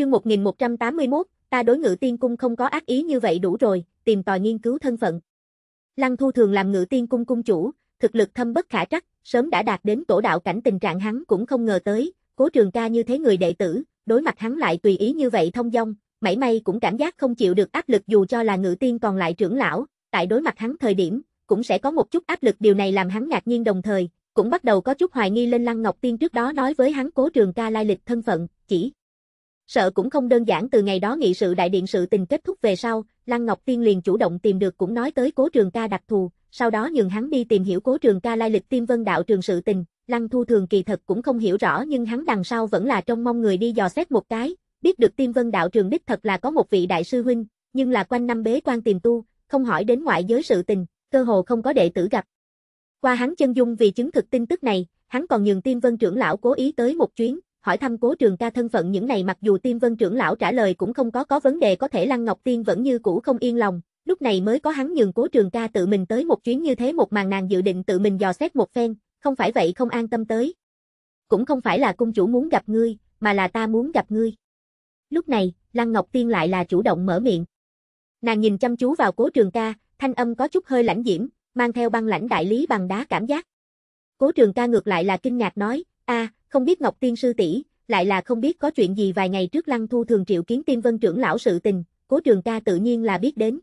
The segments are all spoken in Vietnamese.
Chương 1181, ta đối ngự tiên cung không có ác ý như vậy đủ rồi, tìm tòi nghiên cứu thân phận. Lăng Thu thường làm ngự tiên cung cung chủ, thực lực thâm bất khả trắc, sớm đã đạt đến tổ đạo cảnh tình trạng hắn cũng không ngờ tới, cố trường ca như thế người đệ tử, đối mặt hắn lại tùy ý như vậy thông dong, mảy may cũng cảm giác không chịu được áp lực dù cho là ngự tiên còn lại trưởng lão, tại đối mặt hắn thời điểm, cũng sẽ có một chút áp lực điều này làm hắn ngạc nhiên đồng thời, cũng bắt đầu có chút hoài nghi lên Lăng Ngọc Tiên trước đó nói với hắn cố trường ca lai lịch thân phận, chỉ Sợ cũng không đơn giản từ ngày đó nghị sự đại điện sự tình kết thúc về sau, Lăng Ngọc Tiên liền chủ động tìm được cũng nói tới cố trường ca đặc thù, sau đó nhường hắn đi tìm hiểu cố trường ca lai lịch tiêm vân đạo trường sự tình, Lăng Thu Thường kỳ thật cũng không hiểu rõ nhưng hắn đằng sau vẫn là trong mong người đi dò xét một cái, biết được tiêm vân đạo trường đích thật là có một vị đại sư huynh, nhưng là quanh năm bế quan tìm tu, không hỏi đến ngoại giới sự tình, cơ hồ không có đệ tử gặp. Qua hắn chân dung vì chứng thực tin tức này, hắn còn nhường tiêm vân trưởng lão cố ý tới một chuyến, hỏi thăm cố trường ca thân phận những này mặc dù tiêm vân trưởng lão trả lời cũng không có có vấn đề có thể Lăng Ngọc Tiên vẫn như cũ không yên lòng, lúc này mới có hắn nhường cố trường ca tự mình tới một chuyến như thế một màn nàng dự định tự mình dò xét một phen, không phải vậy không an tâm tới. Cũng không phải là cung chủ muốn gặp ngươi, mà là ta muốn gặp ngươi. Lúc này, Lăng Ngọc Tiên lại là chủ động mở miệng. Nàng nhìn chăm chú vào cố trường ca, thanh âm có chút hơi lãnh diễm, mang theo băng lãnh đại lý bằng đá cảm giác. Cố trường ca ngược lại là kinh ngạc nói, a à, không biết Ngọc Tiên sư tỷ lại là không biết có chuyện gì vài ngày trước Lăng Thu thường triệu kiến tiêm Vân trưởng lão sự tình, Cố Trường Ca tự nhiên là biết đến.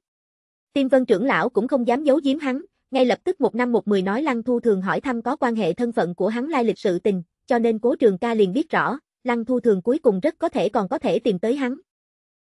tiêm Vân trưởng lão cũng không dám giấu giếm hắn, ngay lập tức một năm một mười nói Lăng Thu thường hỏi thăm có quan hệ thân phận của hắn lai lịch sự tình, cho nên Cố Trường Ca liền biết rõ, Lăng Thu thường cuối cùng rất có thể còn có thể tìm tới hắn.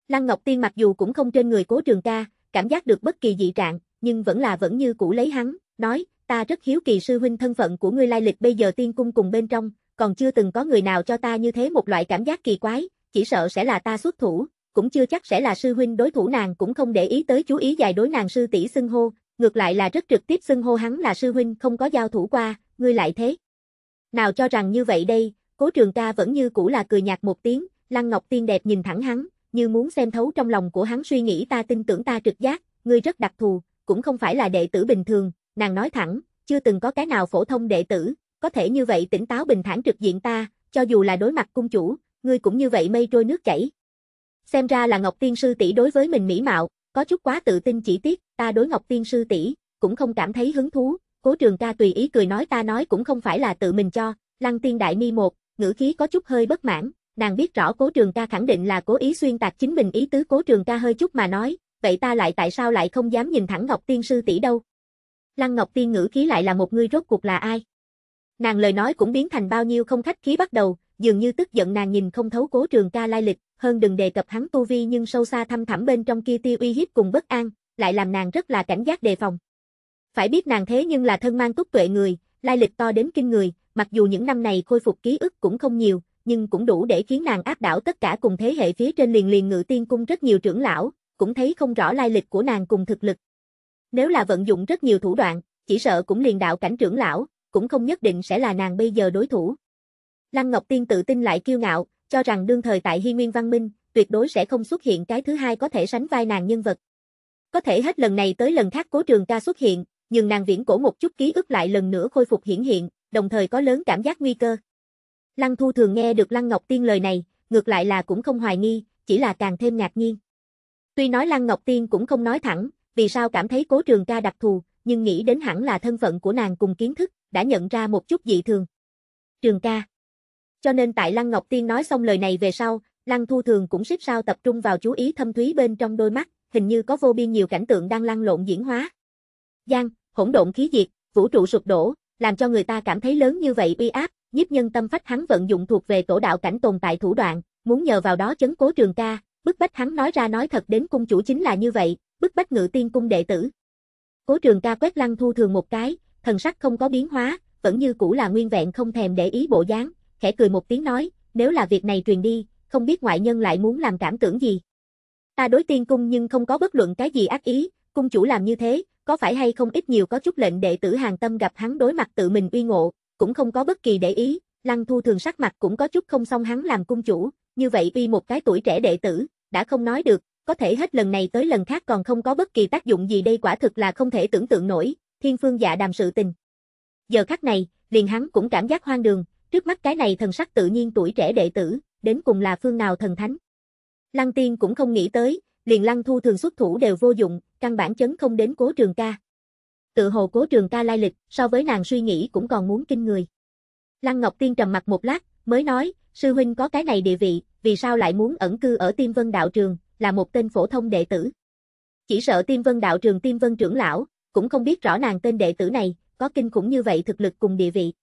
Lăng Ngọc Tiên mặc dù cũng không trên người Cố Trường Ca, cảm giác được bất kỳ dị trạng, nhưng vẫn là vẫn như cũ lấy hắn, nói, ta rất hiếu kỳ sư huynh thân phận của ngươi lai lịch bây giờ tiên cung cùng bên trong, còn chưa từng có người nào cho ta như thế một loại cảm giác kỳ quái, chỉ sợ sẽ là ta xuất thủ, cũng chưa chắc sẽ là sư huynh đối thủ nàng cũng không để ý tới chú ý dài đối nàng sư tỷ xưng hô, ngược lại là rất trực tiếp xưng hô hắn là sư huynh không có giao thủ qua, ngươi lại thế. Nào cho rằng như vậy đây, cố trường ca vẫn như cũ là cười nhạt một tiếng, lăng ngọc tiên đẹp nhìn thẳng hắn, như muốn xem thấu trong lòng của hắn suy nghĩ ta tin tưởng ta trực giác, ngươi rất đặc thù, cũng không phải là đệ tử bình thường, nàng nói thẳng, chưa từng có cái nào phổ thông đệ tử, có thể như vậy tỉnh táo bình thản trực diện ta, cho dù là đối mặt cung chủ, ngươi cũng như vậy mây trôi nước chảy. Xem ra là Ngọc Tiên sư tỷ đối với mình mỹ mạo, có chút quá tự tin chỉ tiếc, ta đối Ngọc Tiên sư tỷ cũng không cảm thấy hứng thú, Cố Trường Ca tùy ý cười nói ta nói cũng không phải là tự mình cho, Lăng Tiên đại mi một, ngữ khí có chút hơi bất mãn, nàng biết rõ Cố Trường Ca khẳng định là cố ý xuyên tạc chính mình ý tứ Cố Trường Ca hơi chút mà nói, vậy ta lại tại sao lại không dám nhìn thẳng Ngọc Tiên sư tỷ đâu? Lăng Ngọc Tiên ngữ khí lại là một người rốt cuộc là ai? Nàng lời nói cũng biến thành bao nhiêu không khách khí bắt đầu, dường như tức giận nàng nhìn không thấu cố trường ca lai lịch, hơn đừng đề cập hắn tu vi nhưng sâu xa thăm thẳm bên trong kia tiêu uy hiếp cùng bất an, lại làm nàng rất là cảnh giác đề phòng. Phải biết nàng thế nhưng là thân mang túc tuệ người, lai lịch to đến kinh người, mặc dù những năm này khôi phục ký ức cũng không nhiều, nhưng cũng đủ để khiến nàng áp đảo tất cả cùng thế hệ phía trên liền liền ngự tiên cung rất nhiều trưởng lão, cũng thấy không rõ lai lịch của nàng cùng thực lực. Nếu là vận dụng rất nhiều thủ đoạn, chỉ sợ cũng liền đạo cảnh trưởng lão, cũng không nhất định sẽ là nàng bây giờ đối thủ. Lăng Ngọc Tiên tự tin lại kiêu ngạo, cho rằng đương thời tại Hy Nguyên Văn Minh, tuyệt đối sẽ không xuất hiện cái thứ hai có thể sánh vai nàng nhân vật. Có thể hết lần này tới lần khác Cố Trường Ca xuất hiện, nhưng nàng viễn cổ một chút ký ức lại lần nữa khôi phục hiển hiện, đồng thời có lớn cảm giác nguy cơ. Lăng Thu thường nghe được Lăng Ngọc Tiên lời này, ngược lại là cũng không hoài nghi, chỉ là càng thêm ngạc nhiên. Tuy nói Lăng Ngọc Tiên cũng không nói thẳng, vì sao cảm thấy Cố Trường Ca đặc thù, nhưng nghĩ đến hẳn là thân phận của nàng cùng kiến thức, đã nhận ra một chút dị thường. Trường ca. Cho nên tại Lăng Ngọc Tiên nói xong lời này về sau, Lăng Thu Thường cũng xếp sao tập trung vào chú ý thâm thúy bên trong đôi mắt, hình như có vô biên nhiều cảnh tượng đang lăn lộn diễn hóa. Giang, hỗn độn khí diệt, vũ trụ sụp đổ, làm cho người ta cảm thấy lớn như vậy uy áp, nhiếp nhân tâm phách hắn vận dụng thuộc về tổ đạo cảnh tồn tại thủ đoạn, muốn nhờ vào đó chấn cố trường ca, bức bách hắn nói ra nói thật đến cung chủ chính là như vậy, bức bách ngự tiên cung đệ tử. Cố trường ca quét lăng thu thường một cái, thần sắc không có biến hóa, vẫn như cũ là nguyên vẹn không thèm để ý bộ dáng, khẽ cười một tiếng nói, nếu là việc này truyền đi, không biết ngoại nhân lại muốn làm cảm tưởng gì. Ta đối tiên cung nhưng không có bất luận cái gì ác ý, cung chủ làm như thế, có phải hay không ít nhiều có chút lệnh đệ tử hàng tâm gặp hắn đối mặt tự mình uy ngộ, cũng không có bất kỳ để ý, lăng thu thường sắc mặt cũng có chút không xong hắn làm cung chủ, như vậy vì một cái tuổi trẻ đệ tử, đã không nói được, có thể hết lần này tới lần khác còn không có bất kỳ tác dụng gì đây quả thực là không thể tưởng tượng nổi, thiên phương dạ đàm sự tình. Giờ khắc này, liền hắn cũng cảm giác hoang đường, trước mắt cái này thần sắc tự nhiên tuổi trẻ đệ tử, đến cùng là phương nào thần thánh. Lăng tiên cũng không nghĩ tới, liền lăng thu thường xuất thủ đều vô dụng, căn bản chấn không đến cố trường ca. Tự hồ cố trường ca lai lịch, so với nàng suy nghĩ cũng còn muốn kinh người. Lăng Ngọc Tiên trầm mặt một lát, mới nói, sư huynh có cái này địa vị, vì sao lại muốn ẩn cư ở Tiên Vân Đạo Trường, là một tên phổ thông đệ tử. Chỉ sợ Tiêm Vân đạo trường Tiêm Vân trưởng lão, cũng không biết rõ nàng tên đệ tử này, có kinh khủng như vậy thực lực cùng địa vị.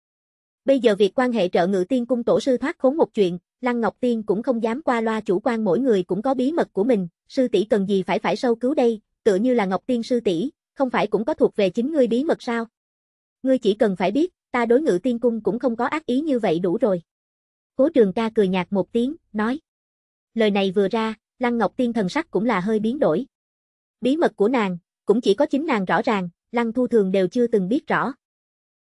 Bây giờ việc quan hệ trợ ngự tiên cung tổ sư thoát khốn một chuyện, Lăng Ngọc Tiên cũng không dám qua loa chủ quan mỗi người cũng có bí mật của mình, sư tỷ cần gì phải phải sâu cứu đây, tựa như là Ngọc Tiên sư tỷ, không phải cũng có thuộc về chính ngươi bí mật sao? Ngươi chỉ cần phải biết, ta đối ngự tiên cung cũng không có ác ý như vậy đủ rồi. Cố trường ca cười nhạt một tiếng, nói. Lời này vừa ra, Lăng Ngọc Tiên thần sắc cũng là hơi biến đổi. Bí mật của nàng, cũng chỉ có chính nàng rõ ràng, Lăng Thu Thường đều chưa từng biết rõ.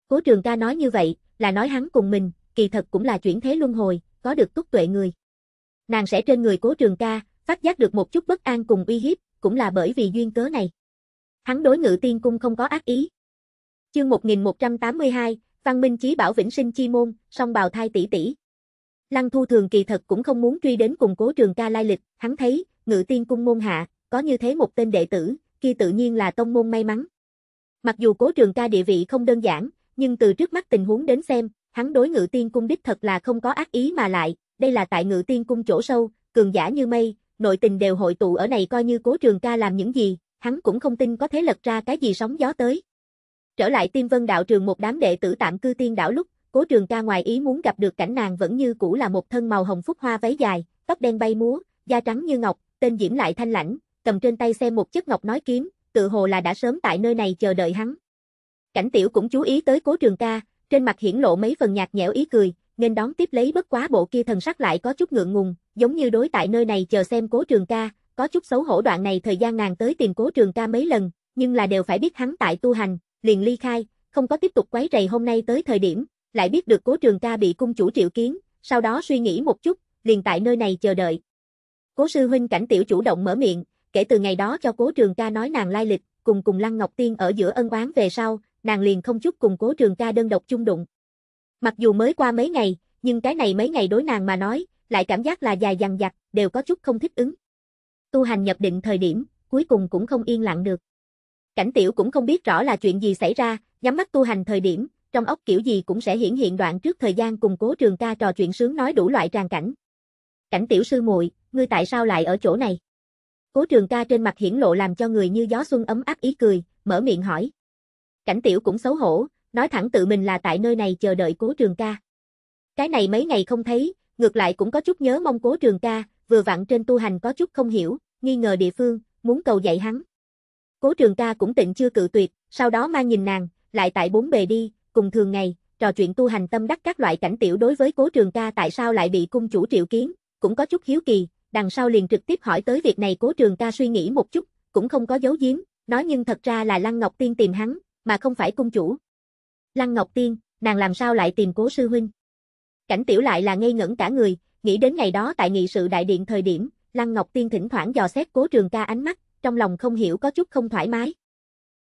Cố Trường Ca nói như vậy, là nói hắn cùng mình, kỳ thật cũng là chuyển thế luân hồi, có được túc tuệ người. Nàng sẽ trên người Cố Trường Ca, phát giác được một chút bất an cùng uy hiếp, cũng là bởi vì duyên cớ này. Hắn đối ngự tiên cung không có ác ý. Chương 1182, Văn Minh Chí Bảo Vĩnh Sinh Chi Môn, song bào thai tỷ tỷ. Lăng Thu Thường kỳ thật cũng không muốn truy đến cùng cố trường ca lai lịch, hắn thấy, ngự tiên cung môn hạ, có như thế một tên đệ tử, kia tự nhiên là tông môn may mắn. Mặc dù cố trường ca địa vị không đơn giản, nhưng từ trước mắt tình huống đến xem, hắn đối ngự tiên cung đích thật là không có ác ý mà lại, đây là tại ngự tiên cung chỗ sâu, cường giả như mây, nội tình đều hội tụ ở này coi như cố trường ca làm những gì, hắn cũng không tin có thế lật ra cái gì sóng gió tới. Trở lại tiên vân đạo trường một đám đệ tử tạm cư tiên đảo lúc, Cố trường ca ngoài ý muốn gặp được cảnh nàng vẫn như cũ là một thân màu hồng phúc hoa váy dài, tóc đen bay múa, da trắng như ngọc, tên diễm lại thanh lãnh, cầm trên tay xem một chiếc ngọc nói kiếm, tự hồ là đã sớm tại nơi này chờ đợi hắn. Cảnh tiểu cũng chú ý tới cố trường ca, trên mặt hiển lộ mấy phần nhạt nhẽo ý cười, nên đón tiếp lấy bất quá bộ kia thần sắc lại có chút ngượng ngùng, giống như đối tại nơi này chờ xem cố trường ca, có chút xấu hổ đoạn này thời gian nàng tới tìm cố trường ca mấy lần, nhưng là đều phải biết hắn tại tu hành, liền ly khai, không có tiếp tục quấy rầy hôm nay tới thời điểm, lại biết được cố trường ca bị cung chủ triệu kiến, sau đó suy nghĩ một chút, liền tại nơi này chờ đợi. Cố sư huynh cảnh tiểu chủ động mở miệng, kể từ ngày đó cho cố trường ca nói nàng lai lịch, cùng cùng Lăng Ngọc Tiên ở giữa ân oán về sau, nàng liền không chút cùng cố trường ca đơn độc chung đụng. Mặc dù mới qua mấy ngày, nhưng cái này mấy ngày đối nàng mà nói, lại cảm giác là dài dằng dặc, đều có chút không thích ứng. Tu hành nhập định thời điểm, cuối cùng cũng không yên lặng được. Cảnh tiểu cũng không biết rõ là chuyện gì xảy ra, nhắm mắt tu hành thời điểm, trong óc kiểu gì cũng sẽ hiển hiện đoạn trước thời gian cùng cố trường ca trò chuyện sướng nói đủ loại tràn cảnh. Cảnh tiểu sư muội, ngươi tại sao lại ở chỗ này? Cố trường ca trên mặt hiển lộ làm cho người như gió xuân ấm áp ý cười, mở miệng hỏi. Cảnh tiểu cũng xấu hổ, nói thẳng tự mình là tại nơi này chờ đợi cố trường ca. Cái này mấy ngày không thấy, ngược lại cũng có chút nhớ mong cố trường ca, vừa vặn trên tu hành có chút không hiểu, nghi ngờ địa phương, muốn cầu dạy hắn. Cố trường ca cũng tịnh chưa cự tuyệt, sau đó mang nhìn nàng, lại tại bốn bề đi, cùng thường ngày, trò chuyện tu hành tâm đắc các loại cảnh tiểu đối với cố trường ca tại sao lại bị cung chủ triệu kiến, cũng có chút hiếu kỳ, đằng sau liền trực tiếp hỏi tới việc này cố trường ca suy nghĩ một chút, cũng không có giấu giếm, nói nhưng thật ra là Lăng Ngọc Tiên tìm hắn, mà không phải cung chủ. Lăng Ngọc Tiên, nàng làm sao lại tìm cố sư huynh? Cảnh tiểu lại là ngây ngẩn cả người, nghĩ đến ngày đó tại nghị sự đại điện thời điểm, Lăng Ngọc Tiên thỉnh thoảng dò xét cố trường ca ánh mắt, trong lòng không hiểu có chút không thoải mái.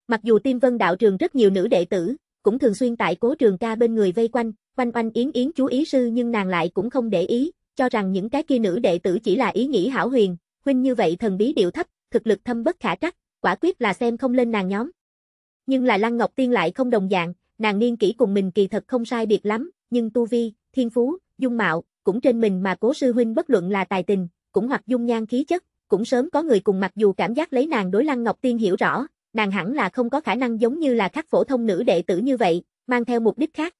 Mặc dù Tim Vân đạo trường rất nhiều nữ đệ tử, cũng thường xuyên tại cố trường ca bên người vây quanh, quanh quanh yến yến chú ý sư nhưng nàng lại cũng không để ý, cho rằng những cái kia nữ đệ tử chỉ là ý nghĩ hảo huyền, huynh như vậy thần bí điệu thấp, thực lực thâm bất khả trắc, quả quyết là xem không lên nàng nhóm. Nhưng là Lăng Ngọc Tiên lại không đồng dạng, nàng niên kỹ cùng mình kỳ thật không sai biệt lắm, nhưng tu vi, thiên phú, dung mạo, cũng trên mình mà cố sư huynh bất luận là tài tình, cũng hoặc dung nhan khí chất, cũng sớm có người cùng mặc dù cảm giác lấy nàng đối Lăng Ngọc Tiên hiểu rõ, nàng hẳn là không có khả năng giống như là các phổ thông nữ đệ tử như vậy, mang theo mục đích khác.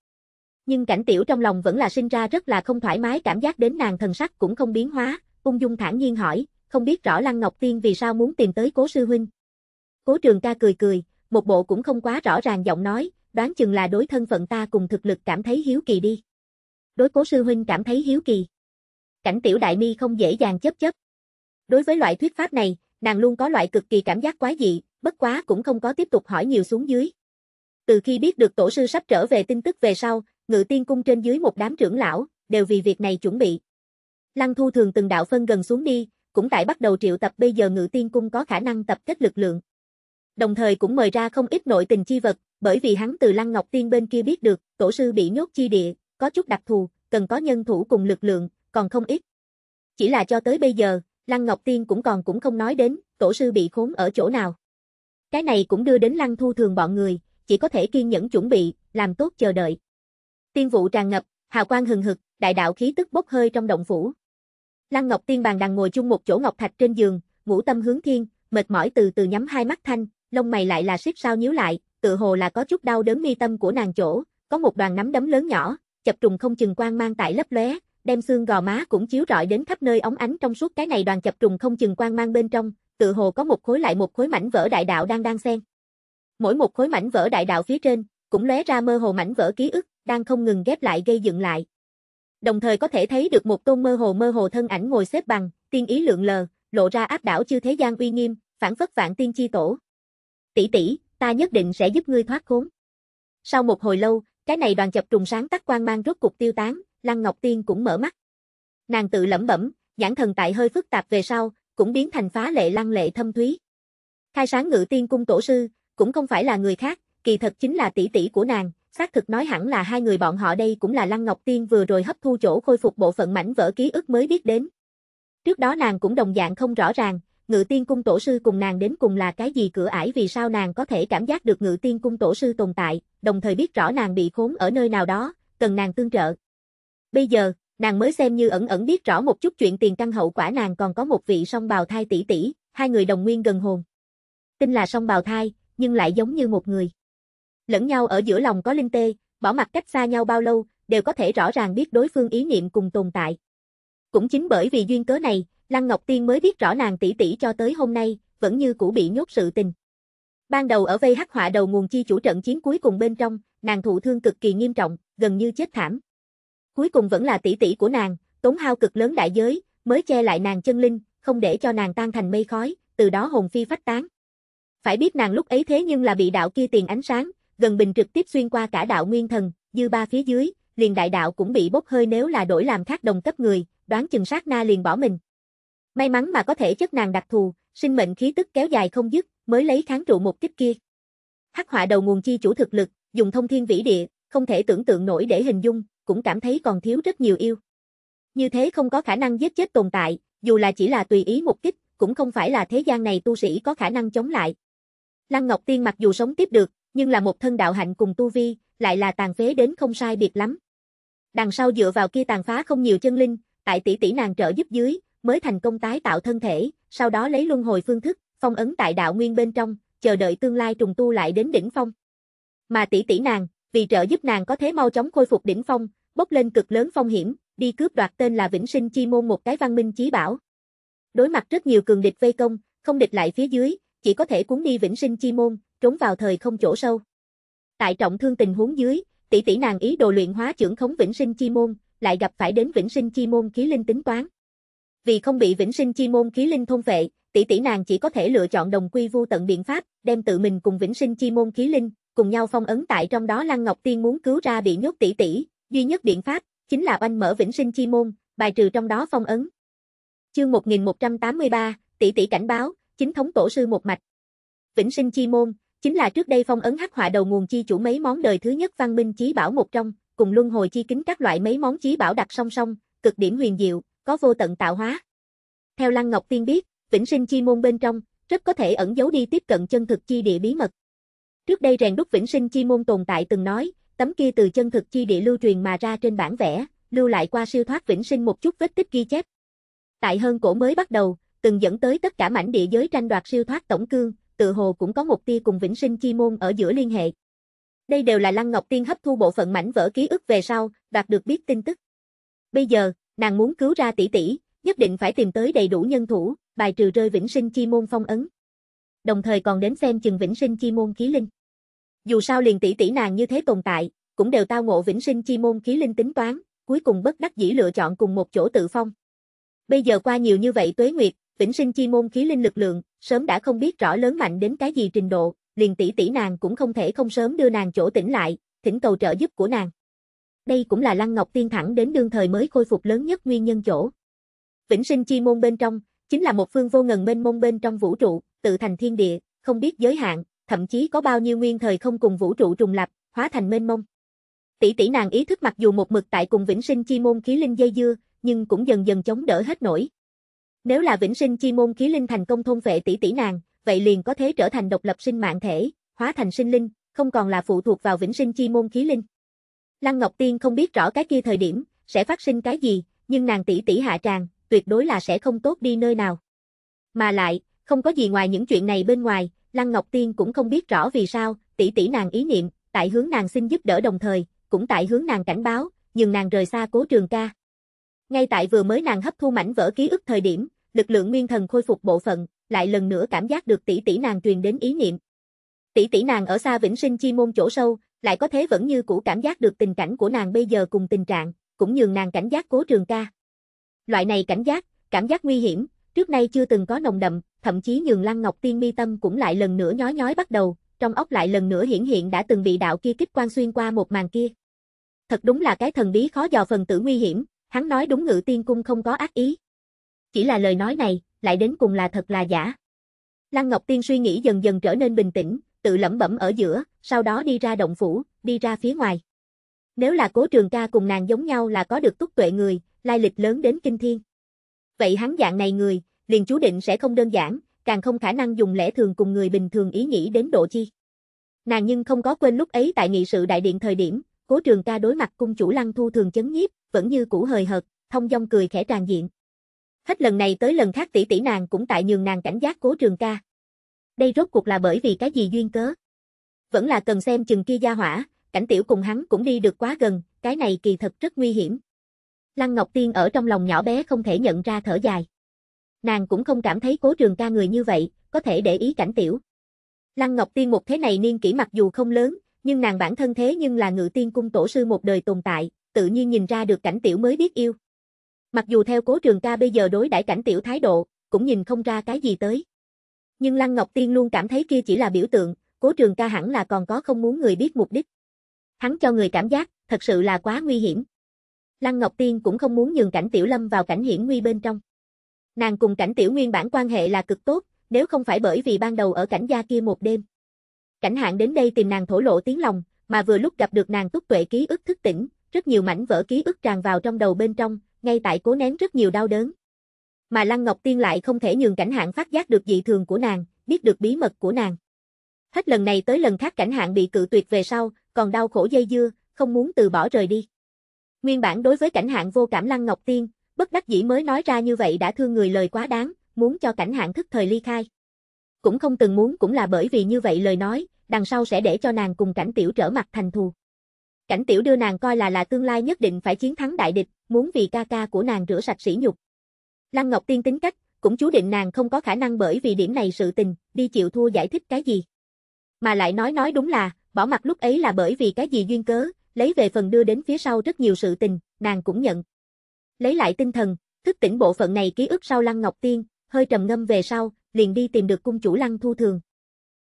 Nhưng cảnh tiểu trong lòng vẫn là sinh ra rất là không thoải mái cảm giác đến nàng thần sắc cũng không biến hóa, ung dung thản nhiên hỏi, không biết rõ Lăng Ngọc Tiên vì sao muốn tìm tới cố sư huynh. Cố trường ca cười cười, một bộ cũng không quá rõ ràng giọng nói, đoán chừng là đối thân phận ta cùng thực lực cảm thấy hiếu kỳ đi. Đối cố sư huynh cảm thấy hiếu kỳ. Cảnh tiểu đại mi không dễ dàng chấp chấp. Đối với loại thuyết pháp này, nàng luôn có loại cực kỳ cảm giác quái dị, bất quá cũng không có tiếp tục hỏi nhiều xuống dưới. Từ khi biết được tổ sư sắp trở về tin tức về sau, ngự tiên cung trên dưới một đám trưởng lão, đều vì việc này chuẩn bị. Lăng thu thường từng đạo phân gần xuống đi, cũng tại bắt đầu triệu tập bây giờ ngự tiên cung có khả năng tập kết lực lượng. Đồng thời cũng mời ra không ít nội tình chi vật, bởi vì hắn từ Lăng Ngọc Tiên bên kia biết được, tổ sư bị nhốt chi địa, có chút đặc thù, cần có nhân thủ cùng lực lượng, còn không ít. Chỉ là cho tới bây giờ, Lăng Ngọc Tiên cũng còn cũng không nói đến, tổ sư bị khốn ở chỗ nào. Cái này cũng đưa đến lăng thu thường bọn người, chỉ có thể kiên nhẫn chuẩn bị, làm tốt chờ đợi. Tiên vụ tràn ngập, hào quang hừng hực, đại đạo khí tức bốc hơi trong động phủ. Lăng Ngọc Tiên bàn đang ngồi chung một chỗ ngọc thạch trên giường, ngủ tâm hướng thiên, mệt mỏi từ từ nhắm hai mắt thanh, lông mày lại là xếp sao nhíu lại, tự hồ là có chút đau đớn mi tâm của nàng chỗ, có một đoàn nắm đấm lớn nhỏ, chập trùng không chừng quang mang tại lấp lóe, đem xương gò má cũng chiếu rọi đến khắp nơi ống ánh trong suốt cái này đoàn chập trùng không chừng quang mang bên trong, tự hồ có một khối lại một khối mảnh vỡ đại đạo đang đang xen. Mỗi một khối mảnh vỡ đại đạo phía trên, cũng lóe ra mơ hồ mảnh vỡ ký ức, đang không ngừng ghép lại gây dựng lại. Đồng thời có thể thấy được một tôn mơ hồ mơ hồ thân ảnh ngồi xếp bằng, tiên ý lượng lờ, lộ ra áp đảo chư thế gian uy nghiêm, phản phất vạn tiên chi tổ. Tỷ tỷ, ta nhất định sẽ giúp ngươi thoát khốn. Sau một hồi lâu, cái này đoàn chập trùng sáng tắt quang mang rốt cục tiêu tán, Lăng Ngọc Tiên cũng mở mắt. Nàng tự lẩm bẩm, nhãn thần tại hơi phức tạp về sau, cũng biến thành phá lệ lăng lệ thâm thúy. Khai sáng ngự tiên cung tổ sư, cũng không phải là người khác, kỳ thật chính là tỷ tỷ của nàng, xác thực nói hẳn là hai người bọn họ đây cũng là Lăng Ngọc Tiên vừa rồi hấp thu chỗ khôi phục bộ phận mảnh vỡ ký ức mới biết đến. Trước đó nàng cũng đồng dạng không rõ ràng, Ngự Tiên cung tổ sư cùng nàng đến cùng là cái gì cửa ải vì sao nàng có thể cảm giác được Ngự Tiên cung tổ sư tồn tại, đồng thời biết rõ nàng bị khốn ở nơi nào đó, cần nàng tương trợ. Bây giờ, nàng mới xem như ẩn ẩn biết rõ một chút chuyện tiền căn hậu quả nàng còn có một vị song bào thai tỷ tỷ, hai người đồng nguyên gần hồn. Tin là song bào thai, nhưng lại giống như một người. Lẫn nhau ở giữa lòng có linh tê, bỏ mặt cách xa nhau bao lâu, đều có thể rõ ràng biết đối phương ý niệm cùng tồn tại. Cũng chính bởi vì duyên cớ này, Lăng Ngọc Tiên mới biết rõ nàng tỷ tỷ cho tới hôm nay, vẫn như cũ bị nhốt sự tình. Ban đầu ở vây hắc họa đầu nguồn chi chủ trận chiến cuối cùng bên trong, nàng thụ thương cực kỳ nghiêm trọng, gần như chết thảm. Cuối cùng vẫn là tỷ tỷ của nàng, tốn hao cực lớn đại giới, mới che lại nàng chân linh, không để cho nàng tan thành mây khói, từ đó hồn phi phách tán. Phải biết nàng lúc ấy thế nhưng là bị đạo kia tiền ánh sáng, gần bình trực tiếp xuyên qua cả đạo nguyên thần, dư ba phía dưới, liền đại đạo cũng bị bốc hơi nếu là đổi làm khác đồng cấp người, đoán chừng sát na liền bỏ mình. May mắn mà có thể chất nàng đặc thù, sinh mệnh khí tức kéo dài không dứt, mới lấy kháng trụ một kích kia. Hắc họa đầu nguồn chi chủ thực lực, dùng thông thiên vĩ địa, không thể tưởng tượng nổi để hình dung, cũng cảm thấy còn thiếu rất nhiều yêu. Như thế không có khả năng giết chết tồn tại, dù là chỉ là tùy ý một kích, cũng không phải là thế gian này tu sĩ có khả năng chống lại. Lăng Ngọc Tiên mặc dù sống tiếp được, nhưng là một thân đạo hạnh cùng tu vi, lại là tàn phế đến không sai biệt lắm. Đằng sau dựa vào kia tàn phá không nhiều chân linh, tại tỷ tỷ nàng trợ giúp dưới, mới thành công tái tạo thân thể, sau đó lấy luân hồi phương thức, phong ấn tại đạo nguyên bên trong, chờ đợi tương lai trùng tu lại đến đỉnh phong. Mà tỷ tỷ nàng, vì trợ giúp nàng có thế mau chóng khôi phục đỉnh phong, bốc lên cực lớn phong hiểm, đi cướp đoạt tên là Vĩnh Sinh Chi Môn một cái văn minh chí bảo. Đối mặt rất nhiều cường địch vây công, không địch lại phía dưới, chỉ có thể cuốn đi Vĩnh Sinh Chi Môn, trốn vào thời không chỗ sâu. Tại trọng thương tình huống dưới, tỷ tỷ nàng ý đồ luyện hóa trưởng khống Vĩnh Sinh Chi Môn, lại gặp phải đến Vĩnh Sinh Chi Môn khí linh tính toán. Vì không bị Vĩnh Sinh Chi Môn khí linh thôn vệ, tỷ tỷ nàng chỉ có thể lựa chọn đồng quy vu tận biện pháp, đem tự mình cùng Vĩnh Sinh Chi Môn khí linh cùng nhau phong ấn tại trong đó Lăng Ngọc Tiên muốn cứu ra bị nhốt tỷ tỷ, duy nhất biện pháp chính là oanh mở vĩnh sinh chi môn, bài trừ trong đó phong ấn. Chương 1183, tỷ tỷ cảnh báo, chính thống tổ sư một mạch. Vĩnh sinh chi môn chính là trước đây phong ấn hắc họa đầu nguồn chi chủ mấy món đời thứ nhất văn minh chí bảo một trong, cùng luân hồi chi kính các loại mấy món chí bảo đặt song song, cực điểm huyền diệu, có vô tận tạo hóa. Theo Lăng Ngọc Tiên biết, Vĩnh Sinh chi môn bên trong rất có thể ẩn giấu đi tiếp cận chân thực chi địa bí mật. Trước đây rèn đúc vĩnh sinh chi môn tồn tại từng nói, tấm kia từ chân thực chi địa lưu truyền mà ra trên bản vẽ, lưu lại qua siêu thoát vĩnh sinh một chút vết tích ghi chép. Tại hơn cổ mới bắt đầu, từng dẫn tới tất cả mảnh địa giới tranh đoạt siêu thoát tổng cương, tự hồ cũng có một tia cùng vĩnh sinh chi môn ở giữa liên hệ. Đây đều là Lăng Ngọc Tiên hấp thu bộ phận mảnh vỡ ký ức về sau, đoạt được biết tin tức. Bây giờ, nàng muốn cứu ra tỷ tỷ, nhất định phải tìm tới đầy đủ nhân thủ, bài trừ rơi vĩnh sinh chi môn phong ấn đồng thời còn đến xem chừng vĩnh sinh chi môn khí linh. Dù sao liền tỷ tỷ nàng như thế tồn tại, cũng đều tao ngộ vĩnh sinh chi môn khí linh tính toán, cuối cùng bất đắc dĩ lựa chọn cùng một chỗ tự phong. Bây giờ qua nhiều như vậy tuế nguyệt, vĩnh sinh chi môn khí linh lực lượng, sớm đã không biết rõ lớn mạnh đến cái gì trình độ, liền tỷ tỷ nàng cũng không thể không sớm đưa nàng chỗ tỉnh lại, thỉnh cầu trợ giúp của nàng. Đây cũng là Lăng Ngọc Tiên thẳng đến đương thời mới khôi phục lớn nhất nguyên nhân chỗ. Vĩnh sinh chi môn bên trong, chính là một phương vô ngần mênh mông bên trong vũ trụ, tự thành thiên địa, không biết giới hạn, thậm chí có bao nhiêu nguyên thời không cùng vũ trụ trùng lập, hóa thành mênh mông. Tỷ tỷ nàng ý thức mặc dù một mực tại cùng vĩnh sinh chi môn khí linh dây dưa, nhưng cũng dần dần chống đỡ hết nổi. Nếu là vĩnh sinh chi môn khí linh thành công thôn vệ tỷ tỷ nàng, vậy liền có thể trở thành độc lập sinh mạng thể, hóa thành sinh linh, không còn là phụ thuộc vào vĩnh sinh chi môn khí linh. Lăng Ngọc Tiên không biết rõ cái kia thời điểm sẽ phát sinh cái gì, nhưng nàng tỷ tỷ hạ tràng, tuyệt đối là sẽ không tốt đi nơi nào. Mà lại, không có gì ngoài những chuyện này bên ngoài, Lăng Ngọc Tiên cũng không biết rõ vì sao, tỷ tỷ nàng ý niệm, tại hướng nàng xin giúp đỡ đồng thời, cũng tại hướng nàng cảnh báo, nhưng nàng rời xa cố trường ca. Ngay tại vừa mới nàng hấp thu mảnh vỡ ký ức thời điểm, lực lượng nguyên thần khôi phục bộ phận, lại lần nữa cảm giác được tỷ tỷ nàng truyền đến ý niệm. Tỷ tỷ nàng ở xa vĩnh sinh chi môn chỗ sâu, lại có thế vẫn như cũ cảm giác được tình cảnh của nàng bây giờ cùng tình trạng, cũng nhường nàng cảnh giác cố trường ca. Loại này cảnh giác, cảm giác nguy hiểm, trước nay chưa từng có nồng đậm, thậm chí nhường Lăng Ngọc Tiên mi tâm cũng lại lần nữa nhói nhói bắt đầu, trong ốc lại lần nữa hiển hiện đã từng bị đạo kia kích quan xuyên qua một màn kia. Thật đúng là cái thần bí khó dò phần tử nguy hiểm, hắn nói đúng ngự tiên cung không có ác ý. Chỉ là lời nói này, lại đến cùng là thật là giả. Lăng Ngọc Tiên suy nghĩ dần dần trở nên bình tĩnh, tự lẩm bẩm ở giữa, sau đó đi ra động phủ, đi ra phía ngoài. Nếu là cố trường ca cùng nàng giống nhau là có được túc tuệ người, lai lịch lớn đến kinh thiên. Vậy hắn dạng này người, liền chú định sẽ không đơn giản, càng không khả năng dùng lẽ thường cùng người bình thường ý nghĩ đến độ chi. Nàng nhưng không có quên lúc ấy tại nghị sự đại điện thời điểm, cố trường ca đối mặt cung chủ lăng thu thường chấn nhiếp, vẫn như cũ hời hợt, thông dong cười khẽ tràn diện. Hết lần này tới lần khác tỷ tỷ nàng cũng tại nhường nàng cảnh giác cố trường ca. Đây rốt cuộc là bởi vì cái gì duyên cớ? Vẫn là cần xem chừng kia gia hỏa, cảnh tiểu cùng hắn cũng đi được quá gần, cái này kỳ thật rất nguy hiểm. Lăng Ngọc Tiên ở trong lòng nhỏ bé không thể nhận ra thở dài. Nàng cũng không cảm thấy cố trường ca người như vậy, có thể để ý cảnh tiểu. Lăng Ngọc Tiên một thế này niên kỷ mặc dù không lớn, nhưng nàng bản thân thế nhưng là ngự tiên cung tổ sư một đời tồn tại, tự nhiên nhìn ra được cảnh tiểu mới biết yêu. Mặc dù theo cố trường ca bây giờ đối đãi cảnh tiểu thái độ, cũng nhìn không ra cái gì tới. Nhưng Lăng Ngọc Tiên luôn cảm thấy kia chỉ là biểu tượng, cố trường ca hẳn là còn có không muốn người biết mục đích. Hắn cho người cảm giác, thật sự là quá nguy hiểm. Lăng Ngọc Tiên cũng không muốn nhường cảnh Tiểu Lâm vào cảnh hiển nguy bên trong. Nàng cùng cảnh Tiểu Nguyên bản quan hệ là cực tốt, nếu không phải bởi vì ban đầu ở cảnh gia kia một đêm. Cảnh hạng đến đây tìm nàng thổ lộ tiếng lòng, mà vừa lúc gặp được nàng túc tuệ ký ức thức tỉnh, rất nhiều mảnh vỡ ký ức tràn vào trong đầu bên trong, ngay tại cố nén rất nhiều đau đớn. Mà Lăng Ngọc Tiên lại không thể nhường cảnh hạng phát giác được dị thường của nàng, biết được bí mật của nàng. Hết lần này tới lần khác cảnh hạng bị cự tuyệt về sau, còn đau khổ dây dưa, không muốn từ bỏ rời đi. Nguyên bản đối với cảnh hạn vô cảm Lăng Ngọc Tiên, bất đắc dĩ mới nói ra như vậy đã thương người lời quá đáng, muốn cho cảnh hạn thức thời ly khai. Cũng không từng muốn cũng là bởi vì như vậy lời nói, đằng sau sẽ để cho nàng cùng cảnh tiểu trở mặt thành thù. Cảnh tiểu đưa nàng coi là là tương lai nhất định phải chiến thắng đại địch, muốn vì ca ca của nàng rửa sạch sỉ nhục. Lăng Ngọc Tiên tính cách, cũng chú định nàng không có khả năng bởi vì điểm này sự tình, đi chịu thua giải thích cái gì. Mà lại nói nói đúng là, bỏ mặt lúc ấy là bởi vì cái gì duyên cớ, lấy về phần đưa đến phía sau rất nhiều sự tình, nàng cũng nhận. Lấy lại tinh thần, thức tỉnh bộ phận này ký ức sau Lăng Ngọc Tiên, hơi trầm ngâm về sau, liền đi tìm được cung chủ Lăng Thu Thường.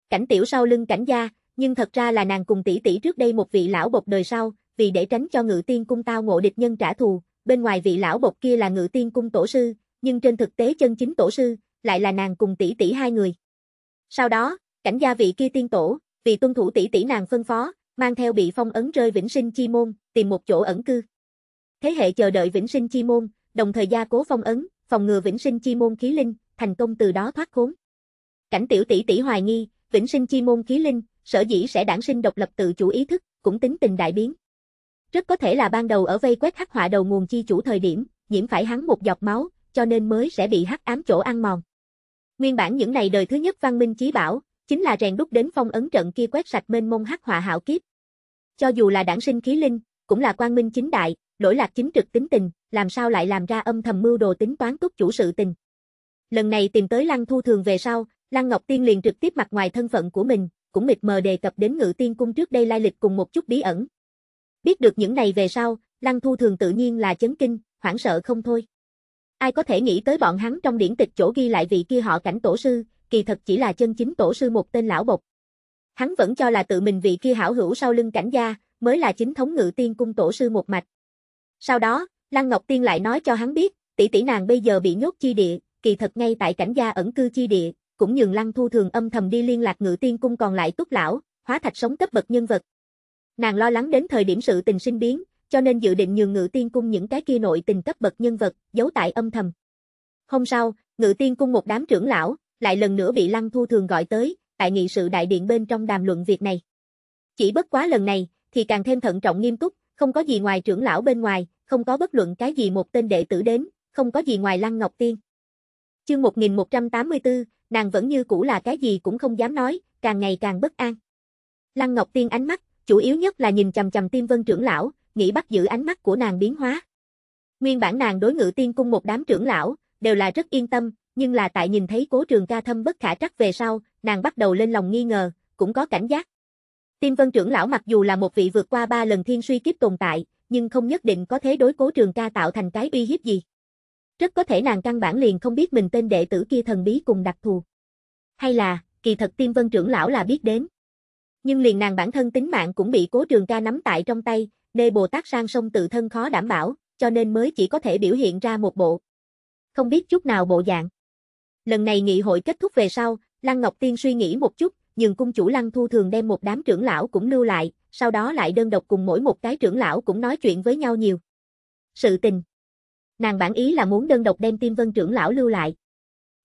Cảnh tiểu sau lưng cảnh gia, nhưng thật ra là nàng cùng tỷ tỷ trước đây một vị lão bộc đời sau, vì để tránh cho ngự tiên cung tao ngộ địch nhân trả thù, bên ngoài vị lão bộc kia là ngự tiên cung tổ sư, nhưng trên thực tế chân chính tổ sư, lại là nàng cùng tỷ tỷ hai người. Sau đó, cảnh gia vị kia tiên tổ, vì tuân thủ tỷ tỷ nàng phân phó, mang theo bị phong ấn rơi vĩnh sinh chi môn, tìm một chỗ ẩn cư. Thế hệ chờ đợi vĩnh sinh chi môn, đồng thời gia cố phong ấn, phòng ngừa vĩnh sinh chi môn khí linh, thành công từ đó thoát khốn. Cảnh tiểu tỷ tỷ hoài nghi, vĩnh sinh chi môn khí linh, sở dĩ sẽ đản sinh độc lập tự chủ ý thức, cũng tính tình đại biến. Rất có thể là ban đầu ở vây quét hắc họa đầu nguồn chi chủ thời điểm, nhiễm phải hắn một giọt máu, cho nên mới sẽ bị hắc ám chỗ ăn mòn. Nguyên bản những này đời thứ nhất văn minh chí bảo, chính là rèn đúc đến phong ấn trận kia quét sạch mênh mông hắc họa hạo kiếp. Cho dù là đảng sinh khí linh, cũng là quang minh chính đại, lỗi lạc chính trực tính tình, làm sao lại làm ra âm thầm mưu đồ tính toán túc chủ sự tình. Lần này tìm tới Lăng Thu Thường về sau, Lăng Ngọc Tiên liền trực tiếp mặt ngoài thân phận của mình, cũng mịt mờ đề cập đến Ngự Tiên cung trước đây lai lịch cùng một chút bí ẩn. Biết được những này về sau, Lăng Thu Thường tự nhiên là chấn kinh, hoảng sợ không thôi. Ai có thể nghĩ tới bọn hắn trong điển tịch chỗ ghi lại vị kia họ cảnh tổ sư, kỳ thật chỉ là chân chính tổ sư một tên lão bộc. Hắn vẫn cho là tự mình vị kia hảo hữu sau lưng cảnh gia, mới là chính thống ngự tiên cung tổ sư một mạch. Sau đó, Lăng Ngọc Tiên lại nói cho hắn biết, tỷ tỷ nàng bây giờ bị nhốt chi địa, kỳ thật ngay tại cảnh gia ẩn cư chi địa, cũng nhường Lăng Thu Thường âm thầm đi liên lạc ngự tiên cung còn lại túc lão, hóa thạch sống cấp bậc nhân vật. Nàng lo lắng đến thời điểm sự tình sinh biến, cho nên dự định nhường ngự tiên cung những cái kia nội tình cấp bậc nhân vật, giấu tại âm thầm. Hôm sau, ngự tiên cung một đám trưởng lão, lại lần nữa bị Lăng Thu Thường gọi tới, tại nghị sự đại điện bên trong đàm luận việc này. Chỉ bất quá lần này, thì càng thêm thận trọng nghiêm túc, không có gì ngoài trưởng lão bên ngoài, không có bất luận cái gì một tên đệ tử đến, không có gì ngoài Lăng Ngọc Tiên. Chương 1184, nàng vẫn như cũ là cái gì cũng không dám nói, càng ngày càng bất an. Lăng Ngọc Tiên ánh mắt, chủ yếu nhất là nhìn chầm chầm Tiêm Vân trưởng lão, nghĩ bắt giữ ánh mắt của nàng biến hóa. Nguyên bản nàng đối ngự tiên cung một đám trưởng lão, đều là rất yên tâm, nhưng là tại nhìn thấy cố trường ca thâm bất khả trắc về sau, nàng bắt đầu lên lòng nghi ngờ, cũng có cảnh giác. Tiêm vân trưởng lão mặc dù là một vị vượt qua ba lần thiên suy kiếp tồn tại, nhưng không nhất định có thế đối cố trường ca tạo thành cái uy hiếp gì. Rất có thể nàng căn bản liền không biết mình tên đệ tử kia thần bí cùng đặc thù. Hay là, kỳ thật tiêm vân trưởng lão là biết đến. Nhưng liền nàng bản thân tính mạng cũng bị cố trường ca nắm tại trong tay, đê Bồ Tát sang sông tự thân khó đảm bảo, cho nên mới chỉ có thể biểu hiện ra một bộ. Không biết chút nào bộ dạng. Lần này nghị hội kết thúc về sau, Lăng Ngọc Tiên suy nghĩ một chút, nhưng cung chủ Lăng Thu thường đem một đám trưởng lão cũng lưu lại, sau đó lại đơn độc cùng mỗi một cái trưởng lão cũng nói chuyện với nhau nhiều. Sự tình. Nàng bản ý là muốn đơn độc đem Tiêm Vân trưởng lão lưu lại.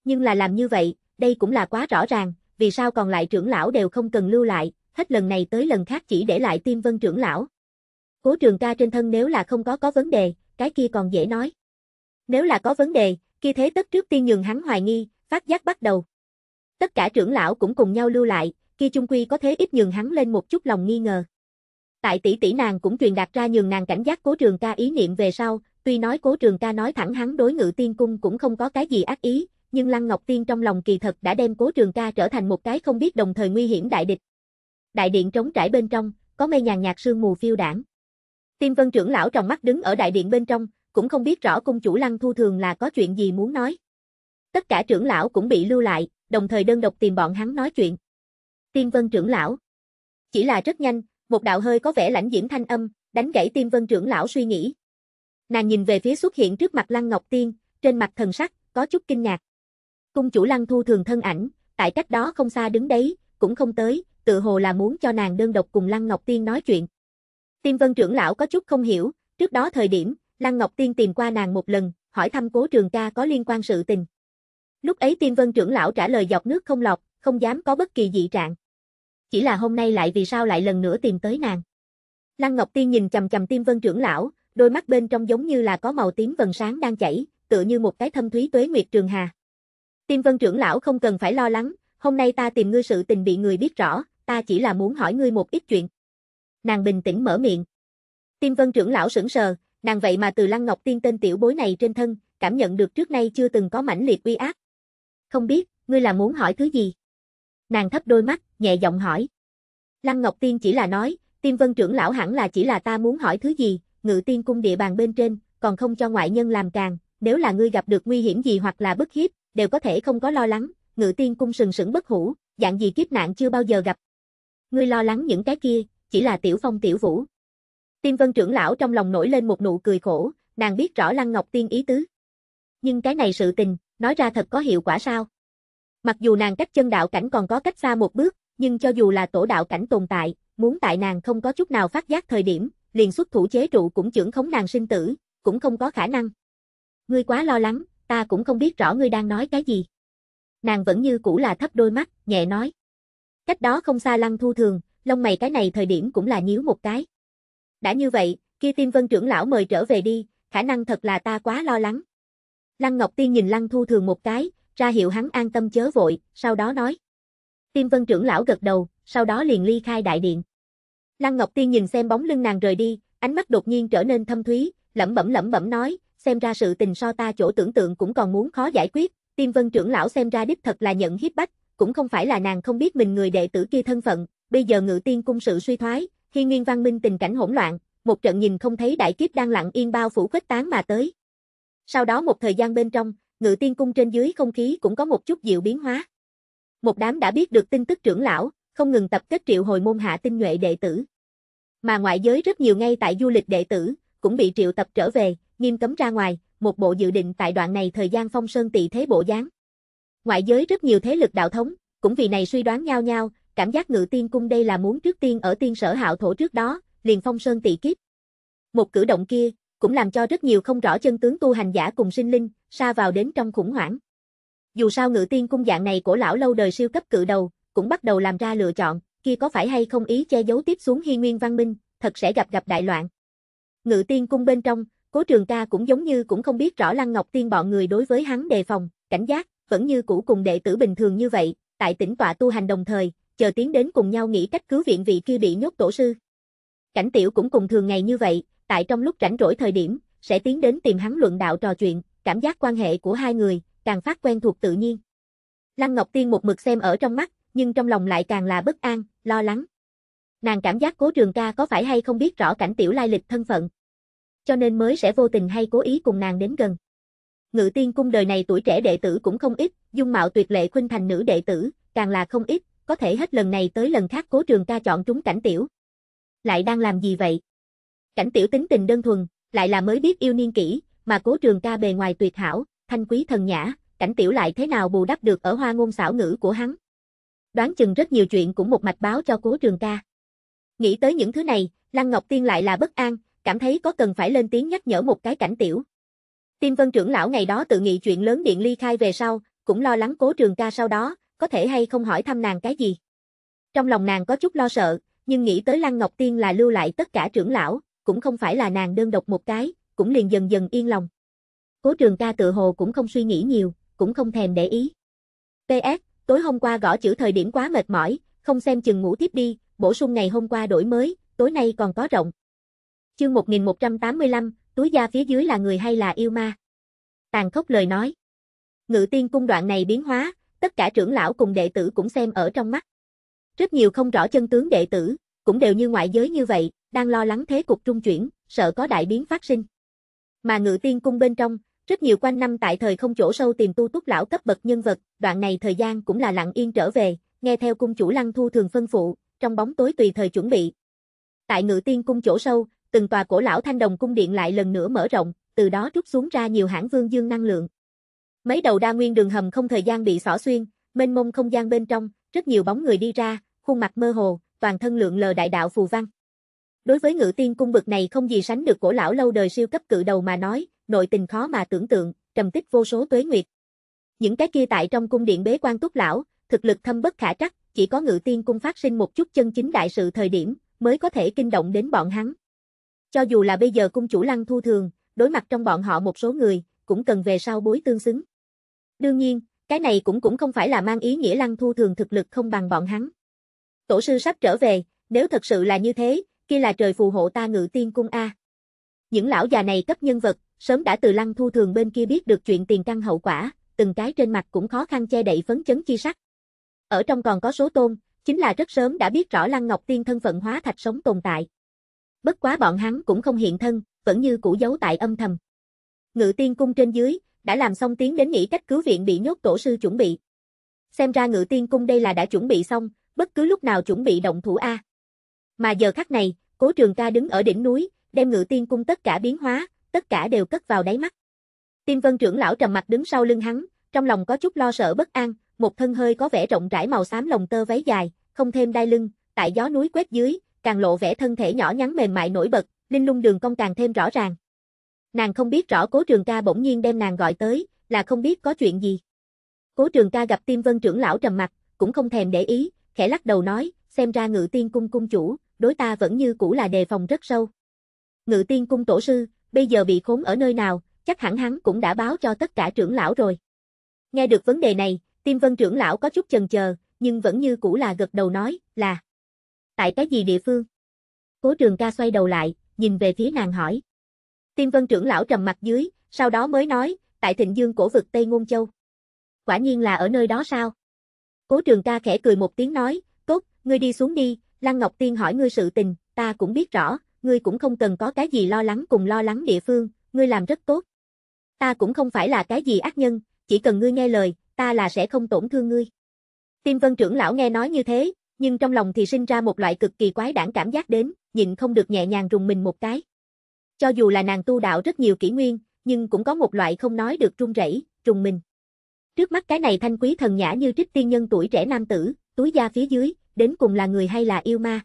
Nhưng là làm như vậy, đây cũng là quá rõ ràng, vì sao còn lại trưởng lão đều không cần lưu lại, hết lần này tới lần khác chỉ để lại Tiêm Vân trưởng lão. Cố trường ca trên thân nếu là không có có vấn đề, cái kia còn dễ nói. Nếu là có vấn đề, kia thế tất trước tiên nhường hắn hoài nghi, phát giác bắt đầu. Tất cả trưởng lão cũng cùng nhau lưu lại, kia chung quy có thế ít nhường hắn lên một chút lòng nghi ngờ. Tại tỷ tỷ nàng cũng truyền đạt ra nhường nàng cảnh giác Cố Trường Ca ý niệm về sau, tuy nói Cố Trường Ca nói thẳng hắn đối Ngự Tiên cung cũng không có cái gì ác ý, nhưng Lăng Ngọc Tiên trong lòng kỳ thật đã đem Cố Trường Ca trở thành một cái không biết đồng thời nguy hiểm đại địch. Đại điện trống trải bên trong, có mây nhàn nhạt sương mù phiêu đảng. Tim Vân trưởng lão trong mắt đứng ở đại điện bên trong, cũng không biết rõ cung chủ Lăng Thu Thường là có chuyện gì muốn nói. Tất cả trưởng lão cũng bị lưu lại, đồng thời đơn độc tìm bọn hắn nói chuyện. Tiên Vân trưởng lão. Chỉ là rất nhanh, một đạo hơi có vẻ lãnh diễm thanh âm, đánh gãy Tiên Vân trưởng lão suy nghĩ. Nàng nhìn về phía xuất hiện trước mặt Lăng Ngọc Tiên, trên mặt thần sắc có chút kinh ngạc. Cung chủ Lăng Thu Thường thân ảnh, tại cách đó không xa đứng đấy, cũng không tới, tự hồ là muốn cho nàng đơn độc cùng Lăng Ngọc Tiên nói chuyện. Tiên Vân trưởng lão có chút không hiểu, trước đó thời điểm, Lăng Ngọc Tiên tìm qua nàng một lần, hỏi thăm cố trường ca có liên quan sự tình. Lúc ấy tiên vân trưởng lão trả lời dọc nước không lọc, không dám có bất kỳ dị trạng. Chỉ là hôm nay lại vì sao lại lần nữa tìm tới nàng. Lăng Ngọc Tiên nhìn chầm chầm tiên vân trưởng lão, đôi mắt bên trong giống như là có màu tím vần sáng đang chảy, tựa như một cái thâm thúy tuế nguyệt trường hà. Tiên vân trưởng lão không cần phải lo lắng, hôm nay ta tìm ngươi sự tình bị người biết rõ, ta chỉ là muốn hỏi ngươi một ít chuyện. Nàng bình tĩnh mở miệng. Tiên vân trưởng lão sững sờ, Nàng vậy mà từ Lăng Ngọc Tiên tên tiểu bối này trên thân, cảm nhận được trước nay chưa từng có mãnh liệt uy ác Không biết, ngươi là muốn hỏi thứ gì? Nàng thấp đôi mắt, nhẹ giọng hỏi. Lăng Ngọc Tiên chỉ là nói, Tiên Vân trưởng lão hẳn là chỉ là ta muốn hỏi thứ gì, ngự tiên cung địa bàn bên trên, còn không cho ngoại nhân làm càng, nếu là ngươi gặp được nguy hiểm gì hoặc là bất hiếp, đều có thể không có lo lắng, ngự tiên cung sừng sững bất hủ, dạng gì kiếp nạn chưa bao giờ gặp. Ngươi lo lắng những cái kia, chỉ là tiểu phong tiểu vũ, Tiêm vân trưởng lão trong lòng nổi lên một nụ cười khổ, nàng biết rõ Lăng Ngọc Tiên ý tứ. Nhưng cái này sự tình, nói ra thật có hiệu quả sao? Mặc dù nàng cách chân đạo cảnh còn có cách xa một bước, nhưng cho dù là tổ đạo cảnh tồn tại, muốn tại nàng không có chút nào phát giác thời điểm, liền xuất thủ chế trụ cũng trưởng khống nàng sinh tử, cũng không có khả năng. Ngươi quá lo lắng, ta cũng không biết rõ ngươi đang nói cái gì. Nàng vẫn như cũ là thấp đôi mắt, nhẹ nói. Cách đó không xa lăng thu thường, lông mày cái này thời điểm cũng là nhíu một cái đã như vậy, kia Tiêm Vân trưởng lão mời trở về đi, khả năng thật là ta quá lo lắng. Lăng Ngọc Tiên nhìn Lăng Thu Thường một cái, ra hiệu hắn an tâm chớ vội, sau đó nói. Tiêm Vân trưởng lão gật đầu, sau đó liền ly khai đại điện. Lăng Ngọc Tiên nhìn xem bóng lưng nàng rời đi, ánh mắt đột nhiên trở nên thâm thúy, lẩm bẩm lẩm bẩm nói, xem ra sự tình so ta chỗ tưởng tượng cũng còn muốn khó giải quyết, Tiêm Vân trưởng lão xem ra đích thật là nhận hiếp bách, cũng không phải là nàng không biết mình người đệ tử kia thân phận, bây giờ ngự tiên cung sự suy thoái, khi Nguyên Văn Minh tình cảnh hỗn loạn, một trận nhìn không thấy đại kiếp đang lặng yên bao phủ khuếch tán mà tới. Sau đó một thời gian bên trong, Ngự Tiên cung trên dưới không khí cũng có một chút dịu biến hóa. Một đám đã biết được tin tức trưởng lão, không ngừng tập kết triệu hồi môn hạ tinh nhuệ đệ tử. Mà ngoại giới rất nhiều ngay tại du lịch đệ tử, cũng bị triệu tập trở về, nghiêm cấm ra ngoài, một bộ dự định tại đoạn này thời gian phong sơn tị thế bộ dáng. Ngoại giới rất nhiều thế lực đạo thống, cũng vì này suy đoán nhau nhau, cảm giác ngự tiên cung đây là muốn trước tiên ở tiên sở hạo thổ trước đó, liền phong sơn tỷ kiếp. Một cử động kia, cũng làm cho rất nhiều không rõ chân tướng tu hành giả cùng sinh linh, xa vào đến trong khủng hoảng. Dù sao ngự tiên cung dạng này của lão lâu đời siêu cấp cự đầu, cũng bắt đầu làm ra lựa chọn, kia có phải hay không ý che giấu tiếp xuống hy nguyên văn minh, thật sẽ gặp gặp đại loạn. Ngự tiên cung bên trong, cố trường ca cũng giống như cũng không biết rõ Lăng Ngọc Tiên bọn người đối với hắn đề phòng, cảnh giác, vẫn như cũ cùng đệ tử bình thường như vậy, tại tỉnh tọa tu hành đồng thời, chờ tiến đến cùng nhau nghĩ cách cứu viện vị kia bị nhốt tổ sư. Cảnh tiểu cũng cùng thường ngày như vậy, tại trong lúc rảnh rỗi thời điểm, sẽ tiến đến tìm hắn luận đạo trò chuyện, cảm giác quan hệ của hai người, càng phát quen thuộc tự nhiên. Lăng Ngọc Tiên một mực xem ở trong mắt, nhưng trong lòng lại càng là bất an, lo lắng. Nàng cảm giác cố trường ca có phải hay không biết rõ cảnh tiểu lai lịch thân phận. Cho nên mới sẽ vô tình hay cố ý cùng nàng đến gần. Ngự tiên cung đời này tuổi trẻ đệ tử cũng không ít, dung mạo tuyệt lệ khuynh thành nữ đệ tử, càng là không ít, có thể hết lần này tới lần khác cố trường ca chọn trúng cảnh tiểu. Lại đang làm gì vậy? Cảnh tiểu tính tình đơn thuần, lại là mới biết yêu niên kỹ, mà cố trường ca bề ngoài tuyệt hảo, thanh quý thần nhã, cảnh tiểu lại thế nào bù đắp được ở hoa ngôn xảo ngữ của hắn. Đoán chừng rất nhiều chuyện cũng một mạch báo cho cố trường ca. Nghĩ tới những thứ này, Lăng Ngọc Tiên lại là bất an, cảm thấy có cần phải lên tiếng nhắc nhở một cái cảnh tiểu. Tiên Vân trưởng lão ngày đó tự nghị chuyện lớn điện ly khai về sau, cũng lo lắng cố trường ca sau đó, có thể hay không hỏi thăm nàng cái gì. Trong lòng nàng có chút lo sợ, nhưng nghĩ tới Lăng Ngọc Tiên là lưu lại tất cả trưởng lão, cũng không phải là nàng đơn độc một cái, cũng liền dần dần yên lòng. Cố trường ca tự hồ cũng không suy nghĩ nhiều, cũng không thèm để ý. PS, tối hôm qua gõ chữ thời điểm quá mệt mỏi, không xem chừng ngủ tiếp đi, bổ sung ngày hôm qua đổi mới, tối nay còn có rộng. Chương 1185, túi da phía dưới là người hay là yêu ma? Tàn khốc lời nói. Ngự tiên cung đoạn này biến hóa, tất cả trưởng lão cùng đệ tử cũng xem ở trong mắt. Rất nhiều không rõ chân tướng đệ tử, cũng đều như ngoại giới như vậy, đang lo lắng thế cục trung chuyển, sợ có đại biến phát sinh. Mà ngự tiên cung bên trong, rất nhiều quanh năm tại thời không chỗ sâu tìm tu túc lão cấp bậc nhân vật, đoạn này thời gian cũng là lặng yên trở về, nghe theo cung chủ lăng thu thường phân phụ, trong bóng tối tùy thời chuẩn bị. Tại ngự tiên cung chỗ sâu, từng tòa cổ lão thanh đồng cung điện lại lần nữa mở rộng, từ đó rút xuống ra nhiều hãng vương dương năng lượng. Mấy đầu đa nguyên đường hầm không thời gian bị xỏ xuyên, mênh mông không gian bên trong, rất nhiều bóng người đi ra, khuôn mặt mơ hồ, toàn thân lượng lờ đại đạo phù văn. Đối với ngự tiên cung bực này không gì sánh được cổ lão lâu đời siêu cấp cự đầu mà nói, nội tình khó mà tưởng tượng, trầm tích vô số tuế nguyệt. Những cái kia tại trong cung điện bế quan túc lão, thực lực thâm bất khả trắc, chỉ có ngự tiên cung phát sinh một chút chân chính đại sự thời điểm, mới có thể kinh động đến bọn hắn. Cho dù là bây giờ cung chủ lăng thu thường, đối mặt trong bọn họ một số người, cũng cần về sau bối tương xứng. Đương nhiên, cái này cũng cũng không phải là mang ý nghĩa Lăng Thu thường thực lực không bằng bọn hắn. Tổ sư sắp trở về, nếu thật sự là như thế, kia là trời phù hộ ta ngự tiên cung A. Những lão già này cấp nhân vật, sớm đã từ Lăng Thu thường bên kia biết được chuyện tiền căn hậu quả, từng cái trên mặt cũng khó khăn che đậy phấn chấn chi sắc. Ở trong còn có số tôn, chính là rất sớm đã biết rõ Lăng Ngọc Tiên thân phận hóa thạch sống tồn tại. Bất quá bọn hắn cũng không hiện thân, vẫn như cũ giấu tại âm thầm. Ngự tiên cung trên dưới, đã làm xong tiến đến nghĩ cách cứu viện bị nhốt tổ sư chuẩn bị. Xem ra ngự tiên cung đây là đã chuẩn bị xong, bất cứ lúc nào chuẩn bị động thủ A. Mà giờ khắc này, cố trường ca đứng ở đỉnh núi, đem ngự tiên cung tất cả biến hóa, tất cả đều cất vào đáy mắt. Tiên vân trưởng lão trầm mặt đứng sau lưng hắn, trong lòng có chút lo sợ bất an, một thân hơi có vẻ rộng rãi màu xám lồng tơ váy dài, không thêm đai lưng, tại gió núi quét dưới, càng lộ vẻ thân thể nhỏ nhắn mềm mại nổi bật, linh lung đường cong càng thêm rõ ràng. Nàng không biết rõ cố trường ca bỗng nhiên đem nàng gọi tới, là không biết có chuyện gì. Cố trường ca gặp tiêm vân trưởng lão trầm mặt, cũng không thèm để ý, khẽ lắc đầu nói, xem ra ngự tiên cung cung chủ, đối ta vẫn như cũ là đề phòng rất sâu. Ngự tiên cung tổ sư, bây giờ bị khốn ở nơi nào, chắc hẳn hắn cũng đã báo cho tất cả trưởng lão rồi. Nghe được vấn đề này, tiêm vân trưởng lão có chút chần chờ, nhưng vẫn như cũ là gật đầu nói, là Tại cái gì địa phương? Cố trường ca xoay đầu lại, nhìn về phía nàng hỏi. Tiên vân trưởng lão trầm mặt dưới, sau đó mới nói, tại thịnh dương cổ vực Tây Ngôn Châu. Quả nhiên là ở nơi đó sao? Cố trường ca khẽ cười một tiếng nói, tốt, ngươi đi xuống đi, Lăng Ngọc Tiên hỏi ngươi sự tình, ta cũng biết rõ, ngươi cũng không cần có cái gì lo lắng cùng lo lắng địa phương, ngươi làm rất tốt. Ta cũng không phải là cái gì ác nhân, chỉ cần ngươi nghe lời, ta là sẽ không tổn thương ngươi. Tiêm vân trưởng lão nghe nói như thế, nhưng trong lòng thì sinh ra một loại cực kỳ quái đản cảm giác đến, nhịn không được nhẹ nhàng rùng mình một cái. Cho dù là nàng tu đạo rất nhiều kỷ nguyên, nhưng cũng có một loại không nói được run rẩy, trùng mình. Trước mắt cái này thanh quý thần nhã như trích tiên nhân tuổi trẻ nam tử, túi da phía dưới, đến cùng là người hay là yêu ma.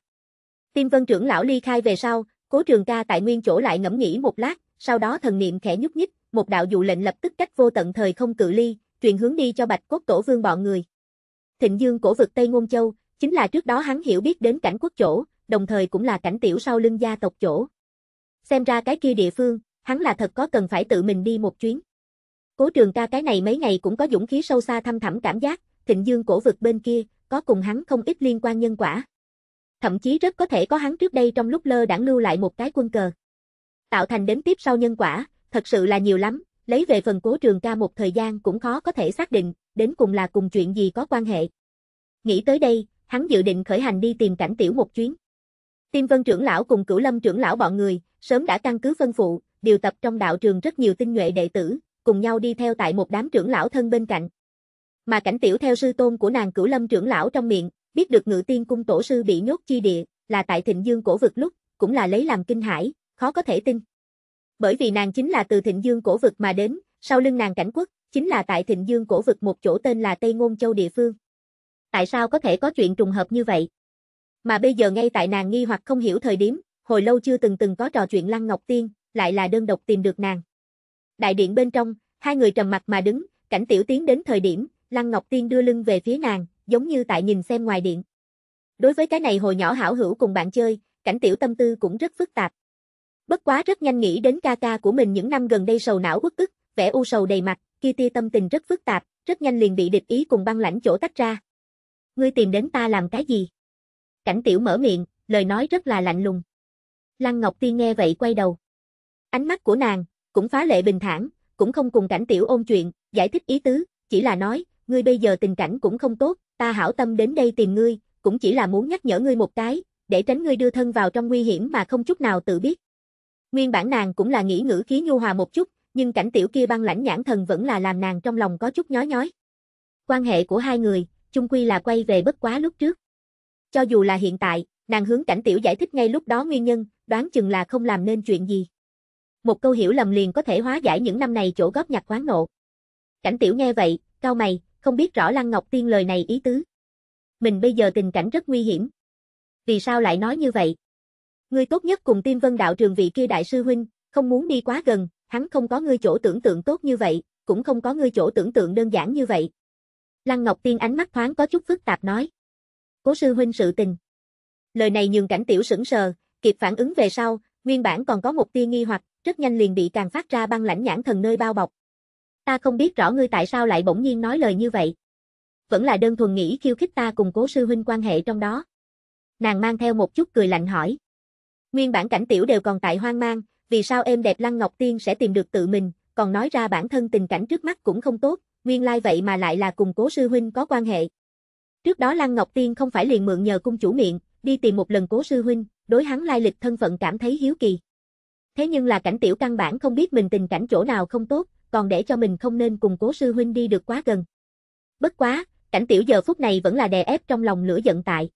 Tiêm vân trưởng lão ly khai về sau, cố trường ca tại nguyên chỗ lại ngẫm nghĩ một lát, sau đó thần niệm khẽ nhúc nhích, một đạo dụ lệnh lập tức cách vô tận thời không cự ly, truyền hướng đi cho bạch cốt tổ vương bọn người. Thịnh dương cổ vực Tây Ngôn Châu, chính là trước đó hắn hiểu biết đến cảnh quốc chỗ, đồng thời cũng là cảnh tiểu sau lưng gia tộc chỗ xem ra cái kia địa phương, hắn là thật có cần phải tự mình đi một chuyến. Cố trường ca cái này mấy ngày cũng có dũng khí sâu xa thăm thẳm cảm giác, thịnh dương cổ vực bên kia, có cùng hắn không ít liên quan nhân quả. Thậm chí rất có thể có hắn trước đây trong lúc lơ đãng lưu lại một cái quân cờ. Tạo thành đến tiếp sau nhân quả, thật sự là nhiều lắm, lấy về phần cố trường ca một thời gian cũng khó có thể xác định, đến cùng là cùng chuyện gì có quan hệ. Nghĩ tới đây, hắn dự định khởi hành đi tìm cảnh tiểu một chuyến. tiêm vân trưởng lão cùng cửu lâm trưởng lão bọn người, sớm đã căn cứ phân phụ, điều tập trong đạo trường rất nhiều tinh nhuệ đệ tử, cùng nhau đi theo tại một đám trưởng lão thân bên cạnh. Mà cảnh tiểu theo sư tôn của nàng cửu lâm trưởng lão trong miệng, biết được ngự tiên cung tổ sư bị nhốt chi địa, là tại thịnh dương cổ vực lúc, cũng là lấy làm kinh hãi, khó có thể tin. Bởi vì nàng chính là từ thịnh dương cổ vực mà đến, sau lưng nàng cảnh quốc, chính là tại thịnh dương cổ vực một chỗ tên là Tây Ngôn Châu địa phương. Tại sao có thể có chuyện trùng hợp như vậy? Mà bây giờ ngay tại nàng nghi hoặc không hiểu thời điểm, hồi lâu chưa từng từng có trò chuyện Lăng Ngọc Tiên, lại là đơn độc tìm được nàng. Đại điện bên trong, hai người trầm mặt mà đứng, cảnh tiểu tiến đến thời điểm, Lăng Ngọc Tiên đưa lưng về phía nàng, giống như tại nhìn xem ngoài điện. Đối với cái này hồi nhỏ hảo hữu cùng bạn chơi, cảnh tiểu tâm tư cũng rất phức tạp. Bất quá rất nhanh nghĩ đến ca ca của mình những năm gần đây sầu não uất ức, vẻ u sầu đầy mặt, kia tia tâm tình rất phức tạp, rất nhanh liền bị địch ý cùng băng lãnh chỗ tách ra. Ngươi tìm đến ta làm cái gì? Cảnh tiểu mở miệng, lời nói rất là lạnh lùng. Lăng Ngọc Tiên nghe vậy quay đầu. Ánh mắt của nàng, cũng phá lệ bình thản, cũng không cùng cảnh tiểu ôn chuyện, giải thích ý tứ, chỉ là nói, ngươi bây giờ tình cảnh cũng không tốt, ta hảo tâm đến đây tìm ngươi, cũng chỉ là muốn nhắc nhở ngươi một cái, để tránh ngươi đưa thân vào trong nguy hiểm mà không chút nào tự biết. Nguyên bản nàng cũng là nghĩ ngữ khí nhu hòa một chút, nhưng cảnh tiểu kia băng lãnh nhãn thần vẫn là làm nàng trong lòng có chút nhói nhói. Quan hệ của hai người, chung quy là quay về bất quá lúc trước. Cho dù là hiện tại, nàng hướng cảnh tiểu giải thích ngay lúc đó nguyên nhân, đoán chừng là không làm nên chuyện gì. Một câu hiểu lầm liền có thể hóa giải những năm này chỗ góp nhặt quán nộ. Cảnh tiểu nghe vậy, cao mày, không biết rõ Lăng Ngọc Tiên lời này ý tứ. Mình bây giờ tình cảnh rất nguy hiểm. Vì sao lại nói như vậy? Ngươi tốt nhất cùng Tiêm Vân đạo trường vị kia đại sư huynh, không muốn đi quá gần, hắn không có ngươi chỗ tưởng tượng tốt như vậy, cũng không có ngươi chỗ tưởng tượng đơn giản như vậy. Lăng Ngọc Tiên ánh mắt thoáng có chút phức tạp nói. Cố sư huynh sự tình. Lời này nhường cảnh tiểu sững sờ, kịp phản ứng về sau, nguyên bản còn có một tia nghi hoặc, rất nhanh liền bị càng phát ra băng lãnh nhãn thần nơi bao bọc. Ta không biết rõ ngươi tại sao lại bỗng nhiên nói lời như vậy. Vẫn là đơn thuần nghĩ khiêu khích ta cùng cố sư huynh quan hệ trong đó. Nàng mang theo một chút cười lạnh hỏi. Nguyên bản cảnh tiểu đều còn tại hoang mang, vì sao em đẹp Lăng Ngọc Tiên sẽ tìm được tự mình, còn nói ra bản thân tình cảnh trước mắt cũng không tốt, nguyên lai vậy mà lại là cùng cố sư huynh có quan hệ. Trước đó Lăng Ngọc Tiên không phải liền mượn nhờ cung chủ miệng, đi tìm một lần cố sư huynh, đối hắn lai lịch thân phận cảm thấy hiếu kỳ. Thế nhưng là cảnh tiểu căn bản không biết mình tình cảnh chỗ nào không tốt, còn để cho mình không nên cùng cố sư huynh đi được quá gần. Bất quá, cảnh tiểu giờ phút này vẫn là đè ép trong lòng lửa giận tại.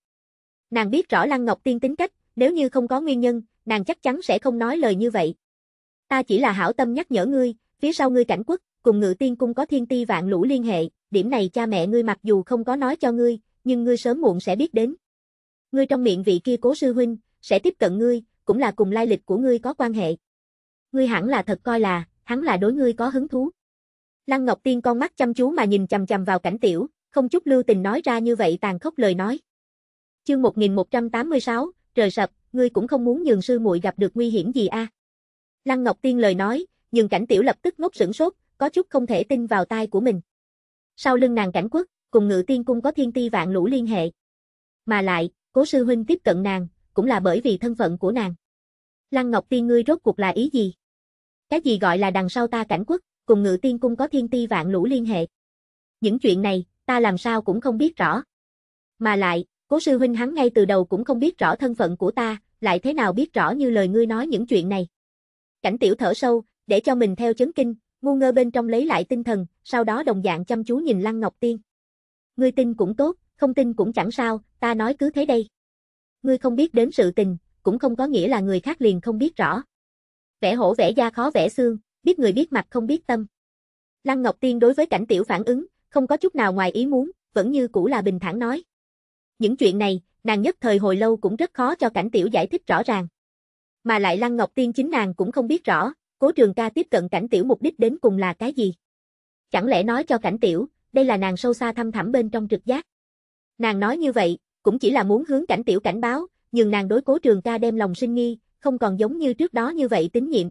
Nàng biết rõ Lăng Ngọc Tiên tính cách, nếu như không có nguyên nhân, nàng chắc chắn sẽ không nói lời như vậy. Ta chỉ là hảo tâm nhắc nhở ngươi, phía sau ngươi cảnh quốc, cùng ngự tiên cung có thiên ti vạn lũ liên hệ, điểm này cha mẹ ngươi mặc dù không có nói cho ngươi, nhưng ngươi sớm muộn sẽ biết đến. Ngươi trong miệng vị kia cố sư huynh, sẽ tiếp cận ngươi, cũng là cùng lai lịch của ngươi có quan hệ. Ngươi hẳn là thật coi là, hắn là đối ngươi có hứng thú. Lăng Ngọc Tiên con mắt chăm chú mà nhìn chằm chằm vào cảnh tiểu, không chút lưu tình nói ra như vậy tàn khốc lời nói. Chương 1186, trời sập, ngươi cũng không muốn nhường sư muội gặp được nguy hiểm gì a? À? Lăng Ngọc Tiên lời nói, nhưng cảnh tiểu lập tức ngốc sửng sốt, có chút không thể tin vào tai của mình. Sau lưng nàng cảnh quốc, cùng ngự tiên cung có thiên ti vạn lũ liên hệ. Mà lại, Cố sư huynh tiếp cận nàng, cũng là bởi vì thân phận của nàng. Lăng Ngọc Tiên ngươi rốt cuộc là ý gì? Cái gì gọi là đằng sau ta cảnh quốc, cùng ngự tiên cung có thiên ti vạn lũ liên hệ. Những chuyện này, ta làm sao cũng không biết rõ. Mà lại, cố sư huynh hắn ngay từ đầu cũng không biết rõ thân phận của ta, lại thế nào biết rõ như lời ngươi nói những chuyện này. Cảnh tiểu thở sâu, để cho mình theo chấn kinh, ngu ngơ bên trong lấy lại tinh thần, sau đó đồng dạng chăm chú nhìn Lăng Ngọc Tiên. Ngươi tin cũng tốt, không tin cũng chẳng sao, ta nói cứ thế đây. Ngươi không biết đến sự tình, cũng không có nghĩa là người khác liền không biết rõ. Vẽ hổ vẽ da khó vẽ xương, biết người biết mặt không biết tâm. Lăng Ngọc Tiên đối với cảnh tiểu phản ứng, không có chút nào ngoài ý muốn, vẫn như cũ là bình thản nói. Những chuyện này, nàng nhất thời hồi lâu cũng rất khó cho cảnh tiểu giải thích rõ ràng. Mà lại Lăng Ngọc Tiên chính nàng cũng không biết rõ, cố trường ca tiếp cận cảnh tiểu mục đích đến cùng là cái gì. Chẳng lẽ nói cho cảnh tiểu, đây là nàng sâu xa thăm thẳm bên trong trực giác. Nàng nói như vậy, cũng chỉ là muốn hướng cảnh tiểu cảnh báo, nhưng nàng đối cố trường ca đem lòng sinh nghi, không còn giống như trước đó như vậy tín nhiệm.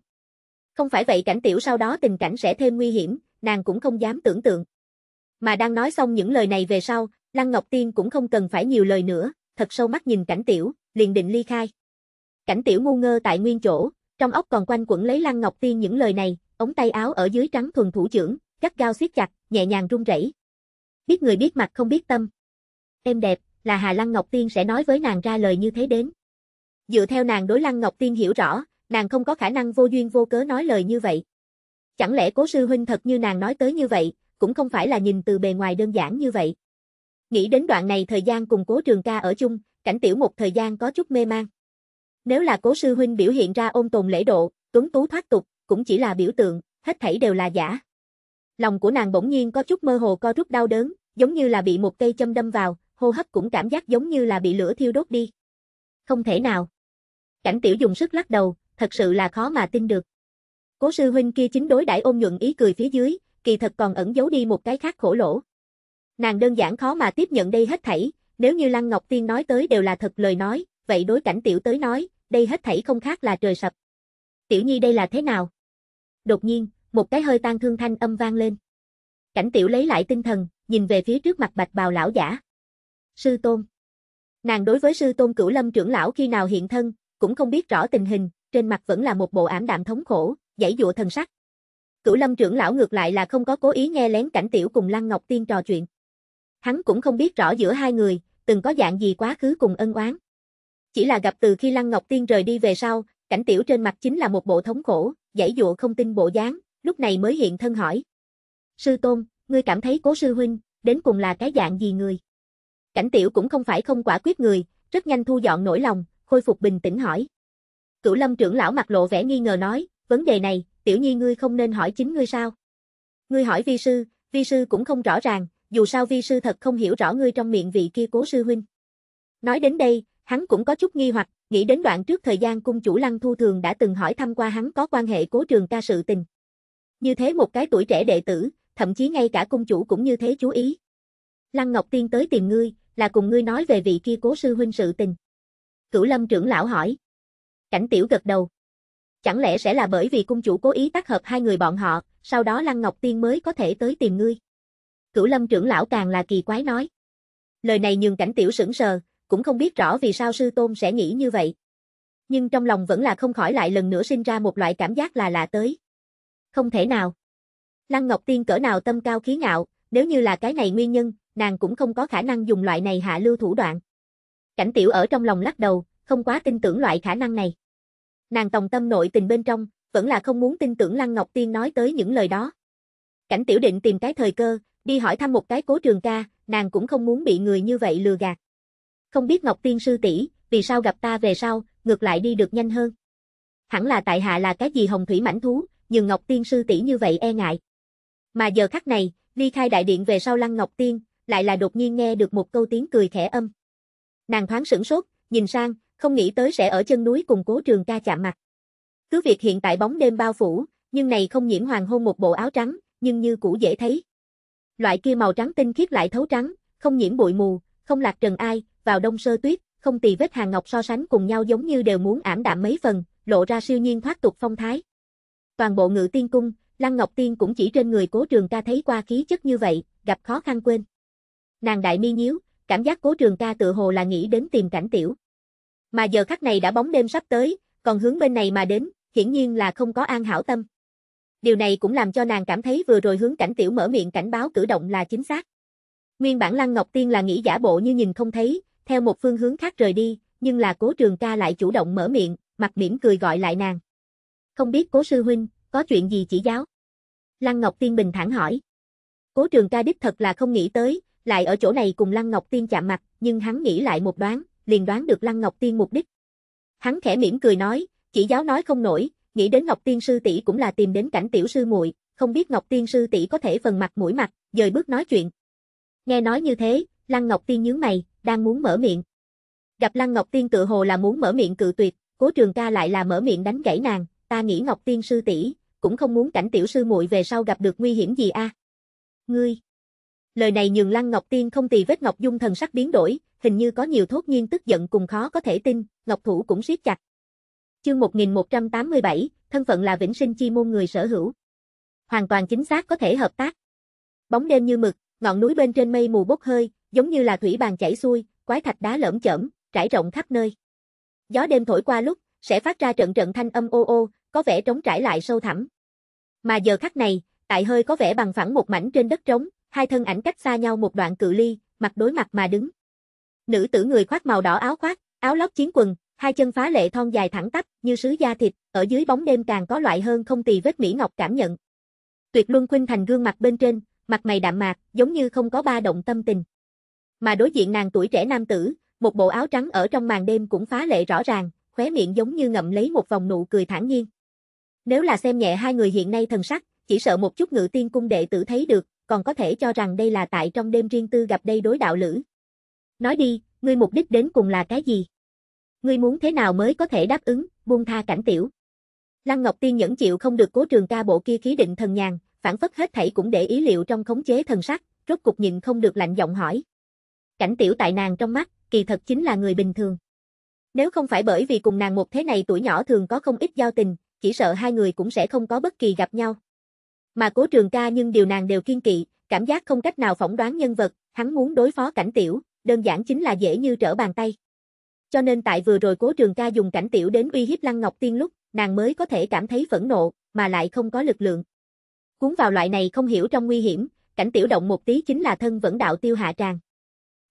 Không phải vậy cảnh tiểu sau đó tình cảnh sẽ thêm nguy hiểm, nàng cũng không dám tưởng tượng. Mà đang nói xong những lời này về sau, Lăng Ngọc Tiên cũng không cần phải nhiều lời nữa, thật sâu mắt nhìn cảnh tiểu, liền định ly khai. Cảnh tiểu ngu ngơ tại nguyên chỗ, trong ốc còn quanh quẩn lấy Lăng Ngọc Tiên những lời này, ống tay áo ở dưới trắng thuần thủ trưởng, gắt gao siết chặt, nhẹ nhàng run rẩy. Biết người biết mặt không biết tâm. Em đẹp, là Hà Lăng Ngọc Tiên sẽ nói với nàng ra lời như thế đến. Dựa theo nàng đối Lăng Ngọc Tiên hiểu rõ, nàng không có khả năng vô duyên vô cớ nói lời như vậy. Chẳng lẽ cố sư huynh thật như nàng nói tới như vậy, cũng không phải là nhìn từ bề ngoài đơn giản như vậy. Nghĩ đến đoạn này thời gian cùng cố trường ca ở chung, cảnh tiểu một thời gian có chút mê mang. Nếu là cố sư huynh biểu hiện ra ôn tồn lễ độ, tuấn tú thoát tục, cũng chỉ là biểu tượng, hết thảy đều là giả. Lòng của nàng bỗng nhiên có chút mơ hồ co rút đau đớn, giống như là bị một cây châm đâm vào, hô hấp cũng cảm giác giống như là bị lửa thiêu đốt đi. Không thể nào. Cảnh tiểu dùng sức lắc đầu, thật sự là khó mà tin được. Cố sư huynh kia chính đối đãi ôm nhuận ý cười phía dưới, kỳ thật còn ẩn giấu đi một cái khác khổ lỗ. Nàng đơn giản khó mà tiếp nhận đây hết thảy, nếu như Lăng Ngọc Tiên nói tới đều là thật lời nói, vậy đối cảnh tiểu tới nói, đây hết thảy không khác là trời sập. Tiểu nhi đây là thế nào? Đột nhiên, một cái hơi tan thương thanh âm vang lên. Cảnh tiểu lấy lại tinh thần, nhìn về phía trước mặt bạch bào lão giả sư tôn. Nàng đối với sư tôn cửu lâm trưởng lão khi nào hiện thân, cũng không biết rõ tình hình, trên mặt vẫn là một bộ ảm đạm thống khổ, giải dụa thần sắc. Cửu lâm trưởng lão ngược lại là không có cố ý nghe lén cảnh tiểu cùng Lăng Ngọc Tiên trò chuyện. Hắn cũng không biết rõ giữa hai người, từng có dạng gì quá khứ cùng ân oán. Chỉ là gặp từ khi Lăng Ngọc Tiên rời đi về sau, cảnh tiểu trên mặt chính là một bộ thống khổ, giải dụa không tin bộ dáng, lúc này mới hiện thân hỏi. Sư Tôn, ngươi cảm thấy cố sư huynh, đến cùng là cái dạng gì người? Cảnh tiểu cũng không phải không quả quyết người, rất nhanh thu dọn nỗi lòng, khôi phục bình tĩnh hỏi. Cửu lâm trưởng lão mặt lộ vẻ nghi ngờ nói, vấn đề này, tiểu nhi ngươi không nên hỏi chính ngươi sao. Ngươi hỏi vi sư, vi sư cũng không rõ ràng, dù sao vi sư thật không hiểu rõ ngươi trong miệng vị kia cố sư huynh. Nói đến đây, hắn cũng có chút nghi hoặc, nghĩ đến đoạn trước thời gian cung chủ lăng thu thường đã từng hỏi thăm qua hắn có quan hệ cố trường ca sự tình. Như thế một cái tuổi trẻ đệ tử, thậm chí ngay cả cung chủ cũng như thế chú ý. Lăng Ngọc Tiên tới tìm ngươi, là cùng ngươi nói về vị kia cố sư huynh sự tình. Cửu Lâm trưởng lão hỏi. Cảnh tiểu gật đầu. Chẳng lẽ sẽ là bởi vì cung chủ cố ý tác hợp hai người bọn họ, sau đó Lăng Ngọc Tiên mới có thể tới tìm ngươi. Cửu Lâm trưởng lão càng là kỳ quái nói. Lời này nhường cảnh tiểu sững sờ, cũng không biết rõ vì sao sư tôn sẽ nghĩ như vậy. Nhưng trong lòng vẫn là không khỏi lại lần nữa sinh ra một loại cảm giác là lạ tới. Không thể nào. Lăng Ngọc Tiên cỡ nào tâm cao khí ngạo, nếu như là cái này nguyên nhân, nàng cũng không có khả năng dùng loại này hạ lưu thủ đoạn. Cảnh tiểu ở trong lòng lắc đầu, không quá tin tưởng loại khả năng này. Nàng tòng tâm nội tình bên trong, vẫn là không muốn tin tưởng Lăng Ngọc Tiên nói tới những lời đó. Cảnh tiểu định tìm cái thời cơ, đi hỏi thăm một cái cố trường ca, nàng cũng không muốn bị người như vậy lừa gạt. Không biết Ngọc Tiên sư tỷ vì sao gặp ta về sau, ngược lại đi được nhanh hơn. Hẳn là tại hạ là cái gì hồng thủy mãnh thú, nhưng Ngọc Tiên sư tỷ như vậy e ngại. Mà giờ khắc này, ly khai đại điện về sau Lăng Ngọc Tiên, lại là đột nhiên nghe được một câu tiếng cười khẽ âm. Nàng thoáng sửng sốt, nhìn sang, không nghĩ tới sẽ ở chân núi cùng cố trường ca chạm mặt. Cứ việc hiện tại bóng đêm bao phủ, nhưng này không nhiễm hoàng hôn một bộ áo trắng, nhưng như cũ dễ thấy. Loại kia màu trắng tinh khiết lại thấu trắng, không nhiễm bụi mù, không lạc trần ai, vào đông sơ tuyết, không tì vết hàng ngọc so sánh cùng nhau giống như đều muốn ảm đạm mấy phần, lộ ra siêu nhiên thoát tục phong thái. Toàn bộ ngự tiên cung, Lăng Ngọc Tiên cũng chỉ trên người cố trường ca thấy qua khí chất như vậy, gặp khó khăn quên. Nàng đại mi nhíu, cảm giác cố trường ca tự hồ là nghĩ đến tìm cảnh tiểu. Mà giờ khắc này đã bóng đêm sắp tới, còn hướng bên này mà đến, hiển nhiên là không có an hảo tâm. Điều này cũng làm cho nàng cảm thấy vừa rồi hướng cảnh tiểu mở miệng cảnh báo cử động là chính xác. Nguyên bản Lăng Ngọc Tiên là nghĩ giả bộ như nhìn không thấy, theo một phương hướng khác rời đi, nhưng là cố trường ca lại chủ động mở miệng, mặt mỉm cười gọi lại nàng. Không biết cố sư huynh, có chuyện gì chỉ giáo? Lăng Ngọc Tiên bình thản hỏi. Cố trường ca đích thật là không nghĩ tới, lại ở chỗ này cùng Lăng Ngọc Tiên chạm mặt, nhưng hắn nghĩ lại một đoán, liền đoán được Lăng Ngọc Tiên mục đích. Hắn khẽ mỉm cười nói, chỉ giáo nói không nổi, nghĩ đến Ngọc Tiên sư tỷ cũng là tìm đến cảnh tiểu sư muội, không biết Ngọc Tiên sư tỷ có thể phần mặt mũi mặt, dời bước nói chuyện. Nghe nói như thế, Lăng Ngọc Tiên nhướng mày, đang muốn mở miệng. Gặp Lăng Ngọc Tiên tự hồ là muốn mở miệng cự tuyệt, Cố Trường Ca lại là mở miệng đánh gãy nàng, ta nghĩ Ngọc Tiên sư tỷ cũng không muốn cảnh tiểu sư muội về sau gặp được nguy hiểm gì a. À? Ngươi Lời này nhường Lăng Ngọc Tiên không tì vết Ngọc Dung thần sắc biến đổi, hình như có nhiều thốt nhiên tức giận cùng khó có thể tin, Ngọc Thủ cũng siết chặt. Chương 1187, thân phận là vĩnh sinh chi môn người sở hữu. Hoàn toàn chính xác có thể hợp tác. Bóng đêm như mực, ngọn núi bên trên mây mù bốc hơi, giống như là thủy bàn chảy xuôi, quái thạch đá lởm chởm, trải rộng khắp nơi. Gió đêm thổi qua lúc, sẽ phát ra trận trận thanh âm ô ô, có vẻ trống trải lại sâu thẳm. Mà giờ khắc này, tại hơi có vẻ bằng phẳng một mảnh trên đất trống, hai thân ảnh cách xa nhau một đoạn cự ly, mặt đối mặt mà đứng. Nữ tử người khoác màu đỏ áo khoác, áo lót chiến quần, hai chân phá lệ thon dài thẳng tắp, như sứ da thịt, ở dưới bóng đêm càng có loại hơn không tì vết mỹ ngọc cảm nhận. Tuyệt Luân Khuynh thành gương mặt bên trên, mặt mày đạm mạc, giống như không có ba động tâm tình. Mà đối diện nàng tuổi trẻ nam tử, một bộ áo trắng ở trong màn đêm cũng phá lệ rõ ràng, khóe miệng giống như ngậm lấy một vòng nụ cười thản nhiên. Nếu là xem nhẹ hai người hiện nay thần sắc, chỉ sợ một chút ngự tiên cung đệ tử thấy được, còn có thể cho rằng đây là tại trong đêm riêng tư gặp đây đối đạo lữ. Nói đi, ngươi mục đích đến cùng là cái gì? Ngươi muốn thế nào mới có thể đáp ứng, buông tha cảnh tiểu? Lăng Ngọc Tiên nhẫn chịu không được cố trường ca bộ kia khí định thần nhàn, phản phất hết thảy cũng để ý liệu trong khống chế thần sắc, rốt cục nhìn không được lạnh giọng hỏi. Cảnh tiểu tại nàng trong mắt, kỳ thật chính là người bình thường. Nếu không phải bởi vì cùng nàng một thế này tuổi nhỏ thường có không ít giao tình, chỉ sợ hai người cũng sẽ không có bất kỳ gặp nhau. Mà cố trường ca nhưng điều nàng đều kiên kỵ, cảm giác không cách nào phỏng đoán nhân vật, hắn muốn đối phó cảnh tiểu, đơn giản chính là dễ như trở bàn tay. Cho nên tại vừa rồi cố trường ca dùng cảnh tiểu đến uy hiếp Lăng Ngọc Tiên lúc, nàng mới có thể cảm thấy phẫn nộ, mà lại không có lực lượng. Cuốn vào loại này không hiểu trong nguy hiểm, cảnh tiểu động một tí chính là thân vẫn đạo tiêu hạ tràn.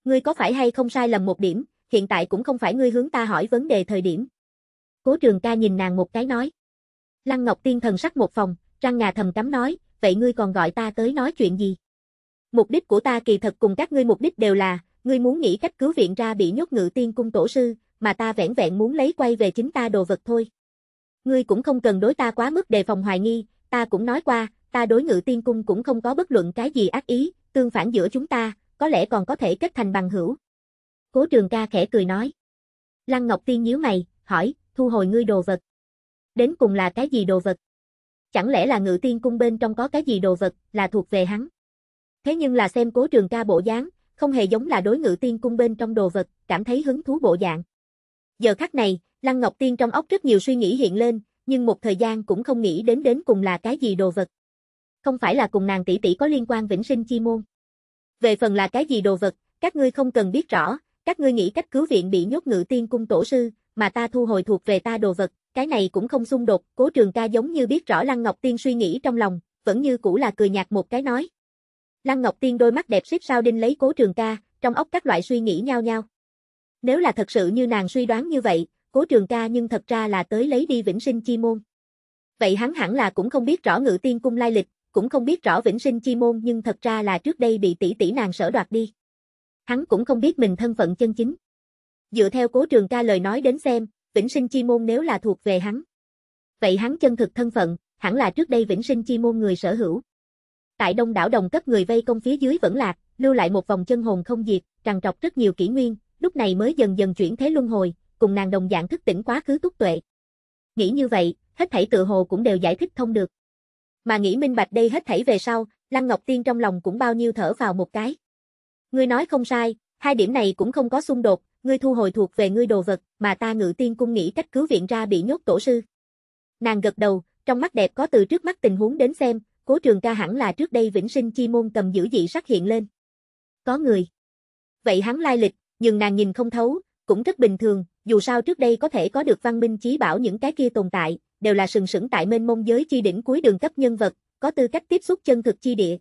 Ngươi có phải hay không sai lầm một điểm, hiện tại cũng không phải ngươi hướng ta hỏi vấn đề thời điểm. Cố trường ca nhìn nàng một cái nói. Lăng Ngọc Tiên thần sắc một phòng, răng ngà thầm cắm nói, vậy ngươi còn gọi ta tới nói chuyện gì? Mục đích của ta kỳ thật cùng các ngươi mục đích đều là, ngươi muốn nghĩ cách cứu viện ra bị nhốt ngự tiên cung tổ sư, mà ta vẻn vẹn muốn lấy quay về chính ta đồ vật thôi. Ngươi cũng không cần đối ta quá mức đề phòng hoài nghi, ta cũng nói qua, ta đối ngự tiên cung cũng không có bất luận cái gì ác ý, tương phản giữa chúng ta, có lẽ còn có thể kết thành bằng hữu. Cố trường ca khẽ cười nói. Lăng Ngọc Tiên nhíu mày, hỏi, thu hồi ngươi đồ vật. Đến cùng là cái gì đồ vật? Chẳng lẽ là ngự tiên cung bên trong có cái gì đồ vật là thuộc về hắn? Thế nhưng là xem cố trường ca bộ dáng, không hề giống là đối ngự tiên cung bên trong đồ vật, cảm thấy hứng thú bộ dạng. Giờ khắc này, Lăng Ngọc Tiên trong óc rất nhiều suy nghĩ hiện lên, nhưng một thời gian cũng không nghĩ đến đến cùng là cái gì đồ vật. Không phải là cùng nàng tỷ tỷ có liên quan vĩnh sinh chi môn. Về phần là cái gì đồ vật, các ngươi không cần biết rõ, các ngươi nghĩ cách cứu viện bị nhốt ngự tiên cung tổ sư, mà ta thu hồi thuộc về ta đồ vật, cái này cũng không xung đột, cố trường ca giống như biết rõ Lăng Ngọc Tiên suy nghĩ trong lòng, vẫn như cũ là cười nhạt một cái nói. Lăng Ngọc Tiên đôi mắt đẹp xếp sao đinh lấy cố trường ca, trong óc các loại suy nghĩ nhau nhau. Nếu là thật sự như nàng suy đoán như vậy, cố trường ca nhưng thật ra là tới lấy đi vĩnh sinh chi môn. Vậy hắn hẳn là cũng không biết rõ ngự tiên cung lai lịch, cũng không biết rõ vĩnh sinh chi môn nhưng thật ra là trước đây bị tỷ tỷ nàng sở đoạt đi. Hắn cũng không biết mình thân phận chân chính. Dựa theo cố trường ca lời nói đến xem, Vĩnh sinh chi môn nếu là thuộc về hắn. Vậy hắn chân thực thân phận, hẳn là trước đây vĩnh sinh chi môn người sở hữu. Tại đông đảo đồng cấp người vây công phía dưới vẫn lạc, lưu lại một vòng chân hồn không diệt, tràn trọc rất nhiều kỷ nguyên, lúc này mới dần dần chuyển thế luân hồi, cùng nàng đồng dạng thức tỉnh quá khứ túc tuệ. Nghĩ như vậy, hết thảy tự hồ cũng đều giải thích thông được. Mà nghĩ minh bạch đây hết thảy về sau, Lăng Ngọc Tiên trong lòng cũng bao nhiêu thở vào một cái. Ngươi nói không sai, hai điểm này cũng không có xung đột, ngươi thu hồi thuộc về ngươi đồ vật, mà ta ngự tiên cung nghĩ cách cứu viện ra bị nhốt tổ sư. Nàng gật đầu, trong mắt đẹp có từ trước mắt tình huống đến xem, cố trường ca hẳn là trước đây vĩnh sinh chi môn cầm giữ dị sắc hiện lên. Có người. Vậy hắn lai lịch, nhưng nàng nhìn không thấu, cũng rất bình thường, dù sao trước đây có thể có được văn minh chí bảo những cái kia tồn tại, đều là sừng sững tại mênh mông giới chi đỉnh cuối đường cấp nhân vật, có tư cách tiếp xúc chân thực chi địa.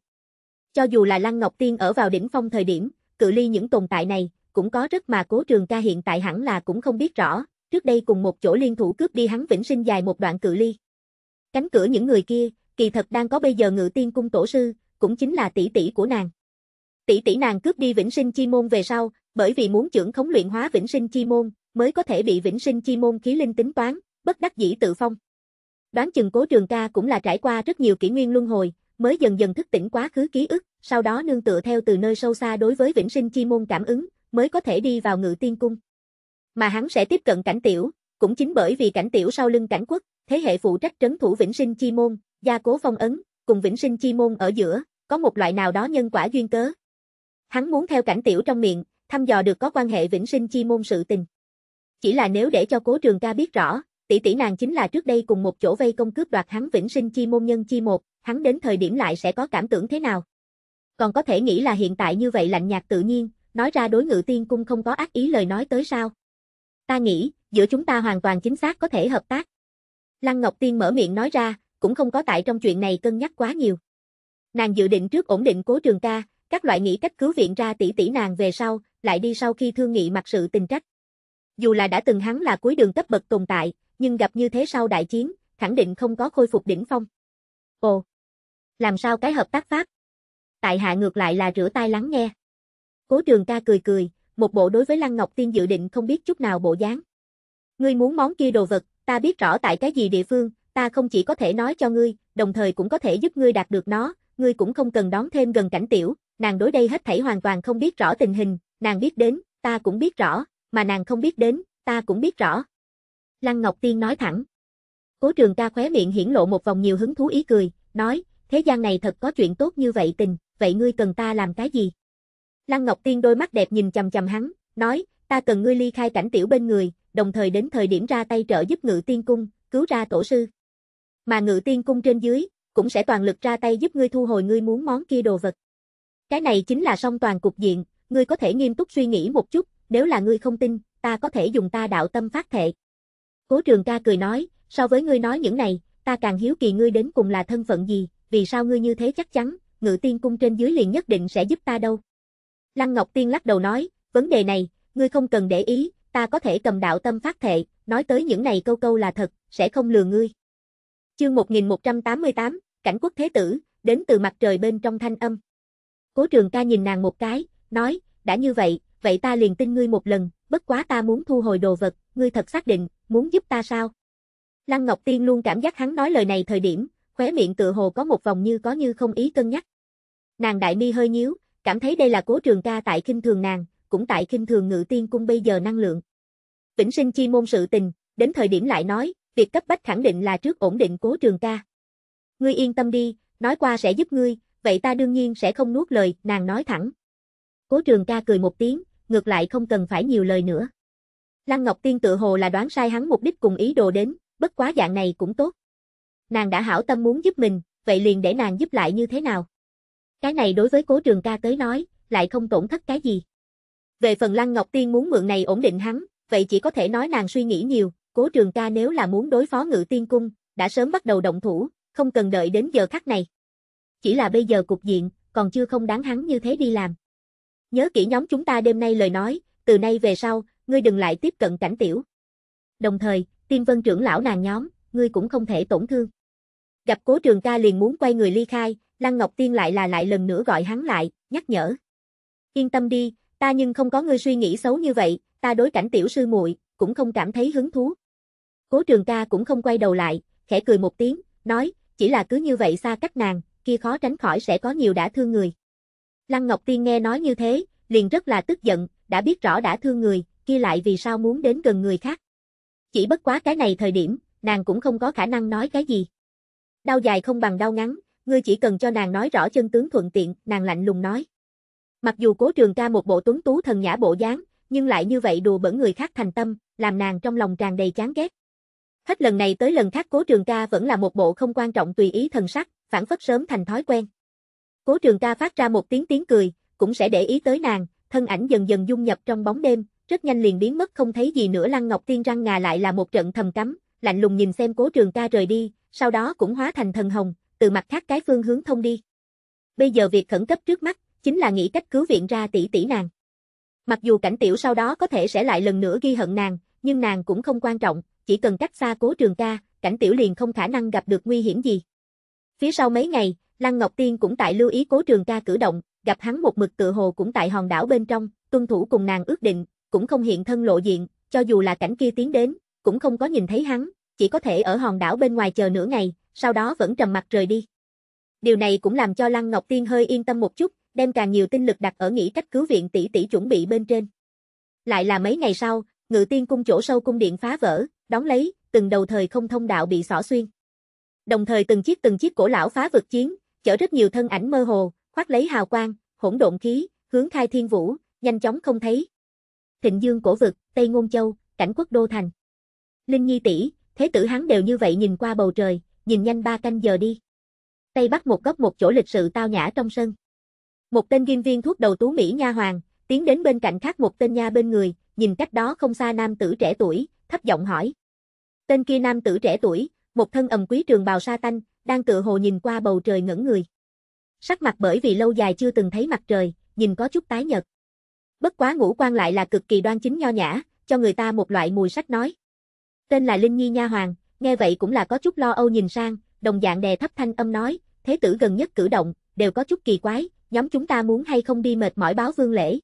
Cho dù là Lăng Ngọc Tiên ở vào đỉnh phong thời điểm, cự ly những tồn tại này, cũng có rất mà cố trường ca hiện tại hẳn là cũng không biết rõ, trước đây cùng một chỗ liên thủ cướp đi hắn vĩnh sinh dài một đoạn cự ly. Cánh cửa những người kia, kỳ thật đang có bây giờ ngự tiên cung tổ sư, cũng chính là tỷ tỷ của nàng. Tỷ tỷ nàng cướp đi vĩnh sinh chi môn về sau, bởi vì muốn trưởng khống luyện hóa vĩnh sinh chi môn, mới có thể bị vĩnh sinh chi môn khí linh tính toán, bất đắc dĩ tự phong. Đoán chừng cố trường ca cũng là trải qua rất nhiều kỷ nguyên luân hồi, mới dần dần thức tỉnh quá khứ ký ức, sau đó nương tựa theo từ nơi sâu xa đối với vĩnh sinh chi môn cảm ứng, mới có thể đi vào ngự tiên cung. Mà hắn sẽ tiếp cận cảnh tiểu, cũng chính bởi vì cảnh tiểu sau lưng cảnh quốc, thế hệ phụ trách trấn thủ vĩnh sinh chi môn, gia cố phong ấn, cùng vĩnh sinh chi môn ở giữa, có một loại nào đó nhân quả duyên cớ. Hắn muốn theo cảnh tiểu trong miệng, thăm dò được có quan hệ vĩnh sinh chi môn sự tình. Chỉ là nếu để cho cố trường ca biết rõ, tỷ tỷ nàng chính là trước đây cùng một chỗ vây công cướp đoạt hắn vĩnh sinh chi môn nhân chi một, hắn đến thời điểm lại sẽ có cảm tưởng thế nào. Còn có thể nghĩ là hiện tại như vậy lạnh nhạt tự nhiên, nói ra đối ngự tiên cung không có ác ý lời nói tới sao. Ta nghĩ, giữa chúng ta hoàn toàn chính xác có thể hợp tác. Lăng Ngọc Tiên mở miệng nói ra, cũng không có tại trong chuyện này cân nhắc quá nhiều. Nàng dự định trước ổn định cố trường ca, các loại nghĩ cách cứu viện ra tỷ tỷ nàng về sau, lại đi sau khi thương nghị mặc sự tình trách. Dù là đã từng hắn là cuối đường cấp bậc tồn tại, nhưng gặp như thế sau đại chiến, khẳng định không có khôi phục đỉnh phong. Ồ! Làm sao cái hợp tác pháp? Tại hạ ngược lại là rửa tay lắng nghe. Cố trường ca cười cười, một bộ đối với Lăng Ngọc Tiên dự định không biết chút nào bộ dáng. Ngươi muốn món kia đồ vật, ta biết rõ tại cái gì địa phương, ta không chỉ có thể nói cho ngươi, đồng thời cũng có thể giúp ngươi đạt được nó, ngươi cũng không cần đón thêm gần cảnh tiểu, nàng đối đây hết thảy hoàn toàn không biết rõ tình hình, nàng biết đến, ta cũng biết rõ, mà nàng không biết đến, ta cũng biết rõ. Lăng Ngọc Tiên nói thẳng. Cố trường ca khóe miệng hiển lộ một vòng nhiều hứng thú ý cười, nói, thế gian này thật có chuyện tốt như vậy tình, vậy ngươi cần ta làm cái gì? Lăng Ngọc Tiên đôi mắt đẹp nhìn chầm chầm hắn, nói, ta cần ngươi ly khai cảnh tiểu bên người, đồng thời đến thời điểm ra tay trợ giúp ngự tiên cung, cứu ra tổ sư. Mà ngự tiên cung trên dưới, cũng sẽ toàn lực ra tay giúp ngươi thu hồi ngươi muốn món kia đồ vật. Cái này chính là song toàn cục diện, ngươi có thể nghiêm túc suy nghĩ một chút, nếu là ngươi không tin, ta có thể dùng ta đạo tâm phát thệ. Cố trường ca cười nói, so với ngươi nói những này, ta càng hiếu kỳ ngươi đến cùng là thân phận gì, vì sao ngươi như thế chắc chắn, ngự tiên cung trên dưới liền nhất định sẽ giúp ta đâu. Lăng Ngọc Tiên lắc đầu nói, vấn đề này, ngươi không cần để ý, ta có thể cầm đạo tâm phát thệ, nói tới những này câu câu là thật, sẽ không lừa ngươi. Chương 1188, Cảnh quốc thế tử, đến từ mặt trời bên trong thanh âm. Cố trường ca nhìn nàng một cái, nói, đã như vậy, vậy ta liền tin ngươi một lần, bất quá ta muốn thu hồi đồ vật, ngươi thật xác định, muốn giúp ta sao? Lăng Ngọc Tiên luôn cảm giác hắn nói lời này thời điểm, khóe miệng tự hồ có một vòng như có như không ý cân nhắc. Nàng đại mi hơi nhíu, cảm thấy đây là cố trường ca tại kinh thường nàng, cũng tại kinh thường ngự tiên cung bây giờ năng lượng. Vĩnh sinh chi môn sự tình, đến thời điểm lại nói, việc cấp bách khẳng định là trước ổn định cố trường ca. Ngươi yên tâm đi, nói qua sẽ giúp ngươi, vậy ta đương nhiên sẽ không nuốt lời, nàng nói thẳng. Cố trường ca cười một tiếng, ngược lại không cần phải nhiều lời nữa. Lăng Ngọc Tiên tự hồ là đoán sai hắn mục đích cùng ý đồ đến, bất quá dạng này cũng tốt. Nàng đã hảo tâm muốn giúp mình, vậy liền để nàng giúp lại như thế nào? Cái này đối với cố trường ca tới nói, lại không tổn thất cái gì. Về phần Lăng Ngọc Tiên muốn mượn này ổn định hắn, vậy chỉ có thể nói nàng suy nghĩ nhiều, cố trường ca nếu là muốn đối phó ngự tiên cung, đã sớm bắt đầu động thủ, không cần đợi đến giờ khắc này. Chỉ là bây giờ cục diện, còn chưa không đáng hắn như thế đi làm. Nhớ kỹ nhóm chúng ta đêm nay lời nói, từ nay về sau, ngươi đừng lại tiếp cận cảnh tiểu. Đồng thời, tiên vân trưởng lão nàng nhóm, ngươi cũng không thể tổn thương. Gặp cố trường ca liền muốn quay người ly khai, Lăng Ngọc Tiên lại là lại lần nữa gọi hắn lại, nhắc nhở. Yên tâm đi, ta nhưng không có ngươi suy nghĩ xấu như vậy, ta đối cảnh tiểu sư muội cũng không cảm thấy hứng thú. Cố trường ca cũng không quay đầu lại, khẽ cười một tiếng, nói, chỉ là cứ như vậy xa cách nàng, kia khó tránh khỏi sẽ có nhiều đã thương người. Lăng Ngọc Tiên nghe nói như thế, liền rất là tức giận, đã biết rõ đã thương người, kia lại vì sao muốn đến gần người khác. Chỉ bất quá cái này thời điểm, nàng cũng không có khả năng nói cái gì. Đau dài không bằng đau ngắn, ngươi chỉ cần cho nàng nói rõ chân tướng thuận tiện, nàng lạnh lùng nói. Mặc dù cố trường ca một bộ tuấn tú thần nhã bộ dáng, nhưng lại như vậy đùa bẩn người khác thành tâm, làm nàng trong lòng tràn đầy chán ghét. Hết lần này tới lần khác cố trường ca vẫn là một bộ không quan trọng tùy ý thần sắc, phản phất sớm thành thói quen. Cố trường ca phát ra một tiếng tiếng cười, cũng sẽ để ý tới nàng, thân ảnh dần dần dung nhập trong bóng đêm, rất nhanh liền biến mất không thấy gì nữa lăng ngọc tiên răng ngà lại là một trận thầm cắm, lạnh lùng nhìn xem cố trường ca rời đi, sau đó cũng hóa thành thần hồng, từ mặt khác cái phương hướng thông đi. Bây giờ việc khẩn cấp trước mắt, chính là nghĩ cách cứu viện ra tỷ tỷ nàng. Mặc dù cảnh tiểu sau đó có thể sẽ lại lần nữa ghi hận nàng, nhưng nàng cũng không quan trọng, chỉ cần cách xa cố trường ca, cảnh tiểu liền không khả năng gặp được nguy hiểm gì. Phía sau mấy ngày, Lăng Ngọc Tiên cũng tại lưu ý cố trường ca cử động, gặp hắn một mực tự hồ cũng tại hòn đảo bên trong, tuân thủ cùng nàng ước định, cũng không hiện thân lộ diện, cho dù là cảnh kia tiến đến, cũng không có nhìn thấy hắn, chỉ có thể ở hòn đảo bên ngoài chờ nửa ngày, sau đó vẫn trầm mặt rời đi. Điều này cũng làm cho Lăng Ngọc Tiên hơi yên tâm một chút, đem càng nhiều tinh lực đặt ở nghĩ cách cứu viện tỷ tỷ chuẩn bị bên trên. Lại là mấy ngày sau, Ngự Tiên cung chỗ sâu cung điện phá vỡ, đón lấy từng đầu thời không thông đạo bị xỏ xuyên. Đồng thời từng chiếc từng chiếc cổ lão phá vực chiến, chở rất nhiều thân ảnh mơ hồ, khoác lấy hào quang, hỗn độn khí, hướng khai thiên vũ, nhanh chóng không thấy. Thịnh Dương cổ vực, Tây Ngôn Châu, cảnh quốc đô thành. Linh Nhi tỷ, thế tử hắn đều như vậy nhìn qua bầu trời, nhìn nhanh ba canh giờ đi. Tây Bắc một góc một chỗ lịch sự tao nhã trong sân. Một tên ghim viên thuốc đầu tú Mỹ nha hoàng, tiến đến bên cạnh khác một tên nha bên người, nhìn cách đó không xa nam tử trẻ tuổi, thấp giọng hỏi. Tên kia nam tử trẻ tuổi, một thân ầm quý trường bào sa tanh, đang tựa hồ nhìn qua bầu trời ngẩn người. Sắc mặt bởi vì lâu dài chưa từng thấy mặt trời, nhìn có chút tái nhợt. Bất quá ngũ quan lại là cực kỳ đoan chính nho nhã, cho người ta một loại mùi sách nói. Tên là Linh Nhi Nha Hoàng, Nghe vậy cũng là có chút lo âu nhìn sang, đồng dạng đè thấp thanh âm nói, thế tử gần nhất cử động, đều có chút kỳ quái, nhóm chúng ta muốn hay không đi mệt mỏi báo vương lễ.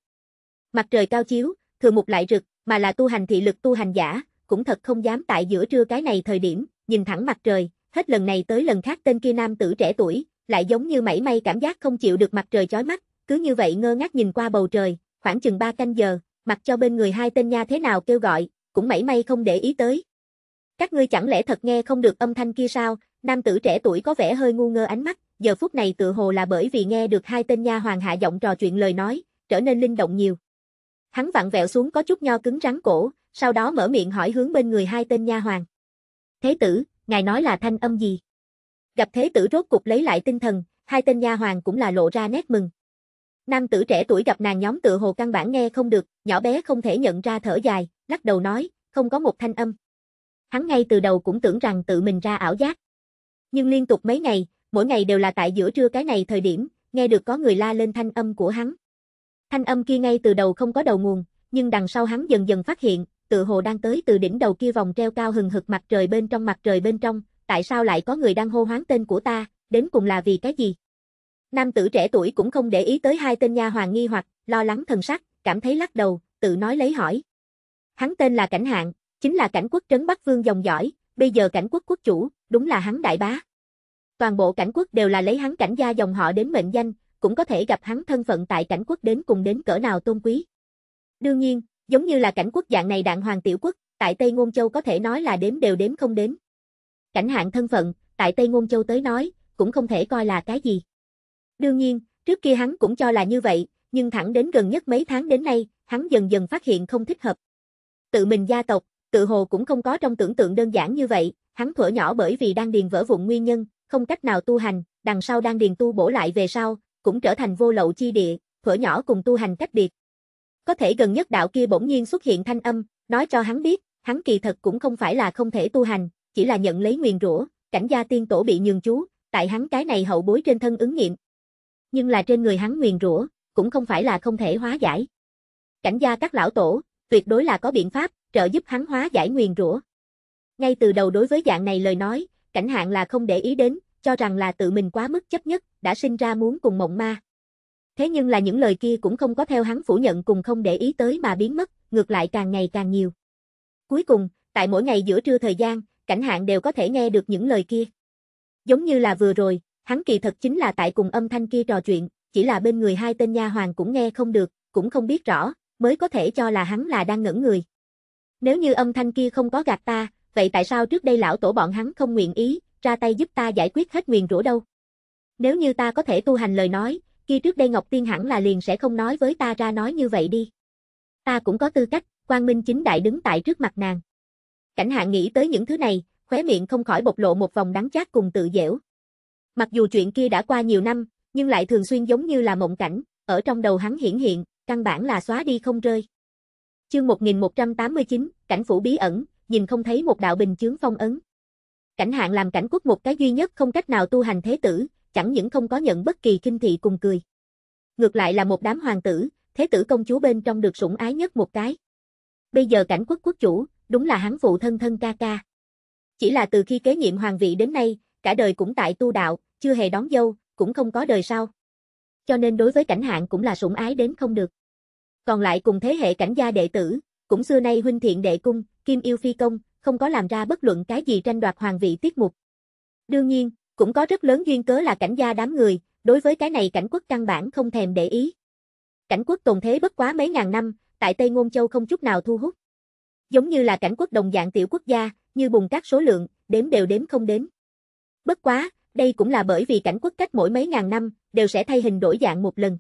Mặt trời cao chiếu, thừa mục lại rực, mà là tu hành thị lực tu hành giả, cũng thật không dám tại giữa trưa cái này thời điểm, nhìn thẳng mặt trời, hết lần này tới lần khác tên kia nam tử trẻ tuổi, lại giống như mảy may cảm giác không chịu được mặt trời chói mắt, cứ như vậy ngơ ngác nhìn qua bầu trời, khoảng chừng 3 canh giờ, mặc cho bên người hai tên nha thế nào kêu gọi, cũng mảy may không để ý tới, các ngươi chẳng lẽ thật nghe không được âm thanh kia sao? Nam tử trẻ tuổi có vẻ hơi ngu ngơ ánh mắt, giờ phút này tự hồ là bởi vì nghe được hai tên nha hoàng hạ giọng trò chuyện lời nói, trở nên linh động nhiều. Hắn vặn vẹo xuống có chút nho cứng rắn cổ, sau đó mở miệng hỏi hướng bên người hai tên nha hoàng. "Thế tử, ngài nói là thanh âm gì?" Gặp thế tử rốt cục lấy lại tinh thần, hai tên nha hoàng cũng là lộ ra nét mừng. Nam tử trẻ tuổi gặp nàng nhóm tựa hồ căn bản nghe không được, nhỏ bé không thể nhận ra thở dài, lắc đầu nói, không có một thanh âm hắn ngay từ đầu cũng tưởng rằng tự mình ra ảo giác. Nhưng liên tục mấy ngày, mỗi ngày đều là tại giữa trưa cái này thời điểm, nghe được có người la lên thanh âm của hắn. Thanh âm kia ngay từ đầu không có đầu nguồn, nhưng đằng sau hắn dần dần phát hiện, tự hồ đang tới từ đỉnh đầu kia vòng treo cao hừng hực mặt trời bên trong mặt trời bên trong, tại sao lại có người đang hô hoán tên của ta, đến cùng là vì cái gì? Nam tử trẻ tuổi cũng không để ý tới hai tên nha hoàng nghi hoặc, lo lắng thần sắc, cảm thấy lắc đầu, tự nói lấy hỏi. Hắn tên là Cảnh Hạng, chính là cảnh quốc trấn Bắc Vương dòng dõi, bây giờ cảnh quốc quốc chủ, đúng là hắn đại bá. Toàn bộ cảnh quốc đều là lấy hắn cảnh gia dòng họ đến mệnh danh, cũng có thể gặp hắn thân phận tại cảnh quốc đến cùng đến cỡ nào tôn quý. Đương nhiên, giống như là cảnh quốc dạng này đạn hoàng tiểu quốc, tại Tây Ngôn Châu có thể nói là đếm đều đếm không đến. Cảnh hạng thân phận, tại Tây Ngôn Châu tới nói, cũng không thể coi là cái gì. Đương nhiên, trước kia hắn cũng cho là như vậy, nhưng thẳng đến gần nhất mấy tháng đến nay, hắn dần dần phát hiện không thích hợp. Tự mình gia tộc, tự hồ cũng không có trong tưởng tượng đơn giản như vậy, hắn thuở nhỏ bởi vì đang điền vỡ vụn nguyên nhân, không cách nào tu hành, đằng sau đang điền tu bổ lại về sau, cũng trở thành vô lậu chi địa, thuở nhỏ cùng tu hành cách biệt. Có thể gần nhất đạo kia bỗng nhiên xuất hiện thanh âm, nói cho hắn biết, hắn kỳ thật cũng không phải là không thể tu hành, chỉ là nhận lấy nguyền rủa, cảnh gia tiên tổ bị nhường chú, tại hắn cái này hậu bối trên thân ứng nghiệm. Nhưng là trên người hắn nguyền rủa, cũng không phải là không thể hóa giải. Cảnh gia các lão tổ, tuyệt đối là có biện pháp, trợ giúp hắn hóa giải nguyền rủa. Ngay từ đầu đối với dạng này lời nói, cảnh hạng là không để ý đến, cho rằng là tự mình quá mức chấp nhất, đã sinh ra muốn cùng mộng ma. Thế nhưng là những lời kia cũng không có theo hắn phủ nhận cùng không để ý tới mà biến mất, ngược lại càng ngày càng nhiều. Cuối cùng, tại mỗi ngày giữa trưa thời gian, cảnh hạng đều có thể nghe được những lời kia. Giống như là vừa rồi, hắn kỳ thật chính là tại cùng âm thanh kia trò chuyện, chỉ là bên người hai tên nha hoàng cũng nghe không được, cũng không biết rõ, mới có thể cho là hắn là đang ngẩn người. Nếu như âm thanh kia không có gạt ta, vậy tại sao trước đây lão tổ bọn hắn không nguyện ý, ra tay giúp ta giải quyết hết nguyền rủa đâu? Nếu như ta có thể tu hành lời nói, kia trước đây Ngọc Tiên hẳn là liền sẽ không nói với ta ra nói như vậy đi. Ta cũng có tư cách, quang minh chính đại đứng tại trước mặt nàng. Cảnh hạ nghĩ tới những thứ này, khóe miệng không khỏi bộc lộ một vòng đắng chát cùng tự dễu. Mặc dù chuyện kia đã qua nhiều năm, nhưng lại thường xuyên giống như là mộng cảnh, ở trong đầu hắn hiển hiện, Căn bản là xóa đi không rơi. Chương 1189, cảnh phủ bí ẩn, nhìn không thấy một đạo bình chướng phong ấn. Cảnh hạng làm cảnh quốc một cái duy nhất không cách nào tu hành thế tử, chẳng những không có nhận bất kỳ kinh thị cùng cười. Ngược lại là một đám hoàng tử, thế tử công chúa bên trong được sủng ái nhất một cái. Bây giờ cảnh quốc quốc chủ, đúng là hắn phụ thân thân ca ca. Chỉ là từ khi kế nhiệm hoàng vị đến nay, cả đời cũng tại tu đạo, chưa hề đón dâu, cũng không có đời sau cho nên đối với cảnh hạng cũng là sủng ái đến không được. Còn lại cùng thế hệ cảnh gia đệ tử, cũng xưa nay huynh thiện đệ cung, kim yêu phi công, không có làm ra bất luận cái gì tranh đoạt hoàng vị tiết mục. Đương nhiên, cũng có rất lớn duyên cớ là cảnh gia đám người, đối với cái này cảnh quốc căn bản không thèm để ý. Cảnh quốc tồn thế bất quá mấy ngàn năm, tại Tây Ngôn Châu không chút nào thu hút. Giống như là cảnh quốc đồng dạng tiểu quốc gia, như bùng các số lượng, đếm đều đếm không đến. Bất quá, đây cũng là bởi vì cảnh quốc cách mỗi mấy ngàn năm, đều sẽ thay hình đổi dạng một lần.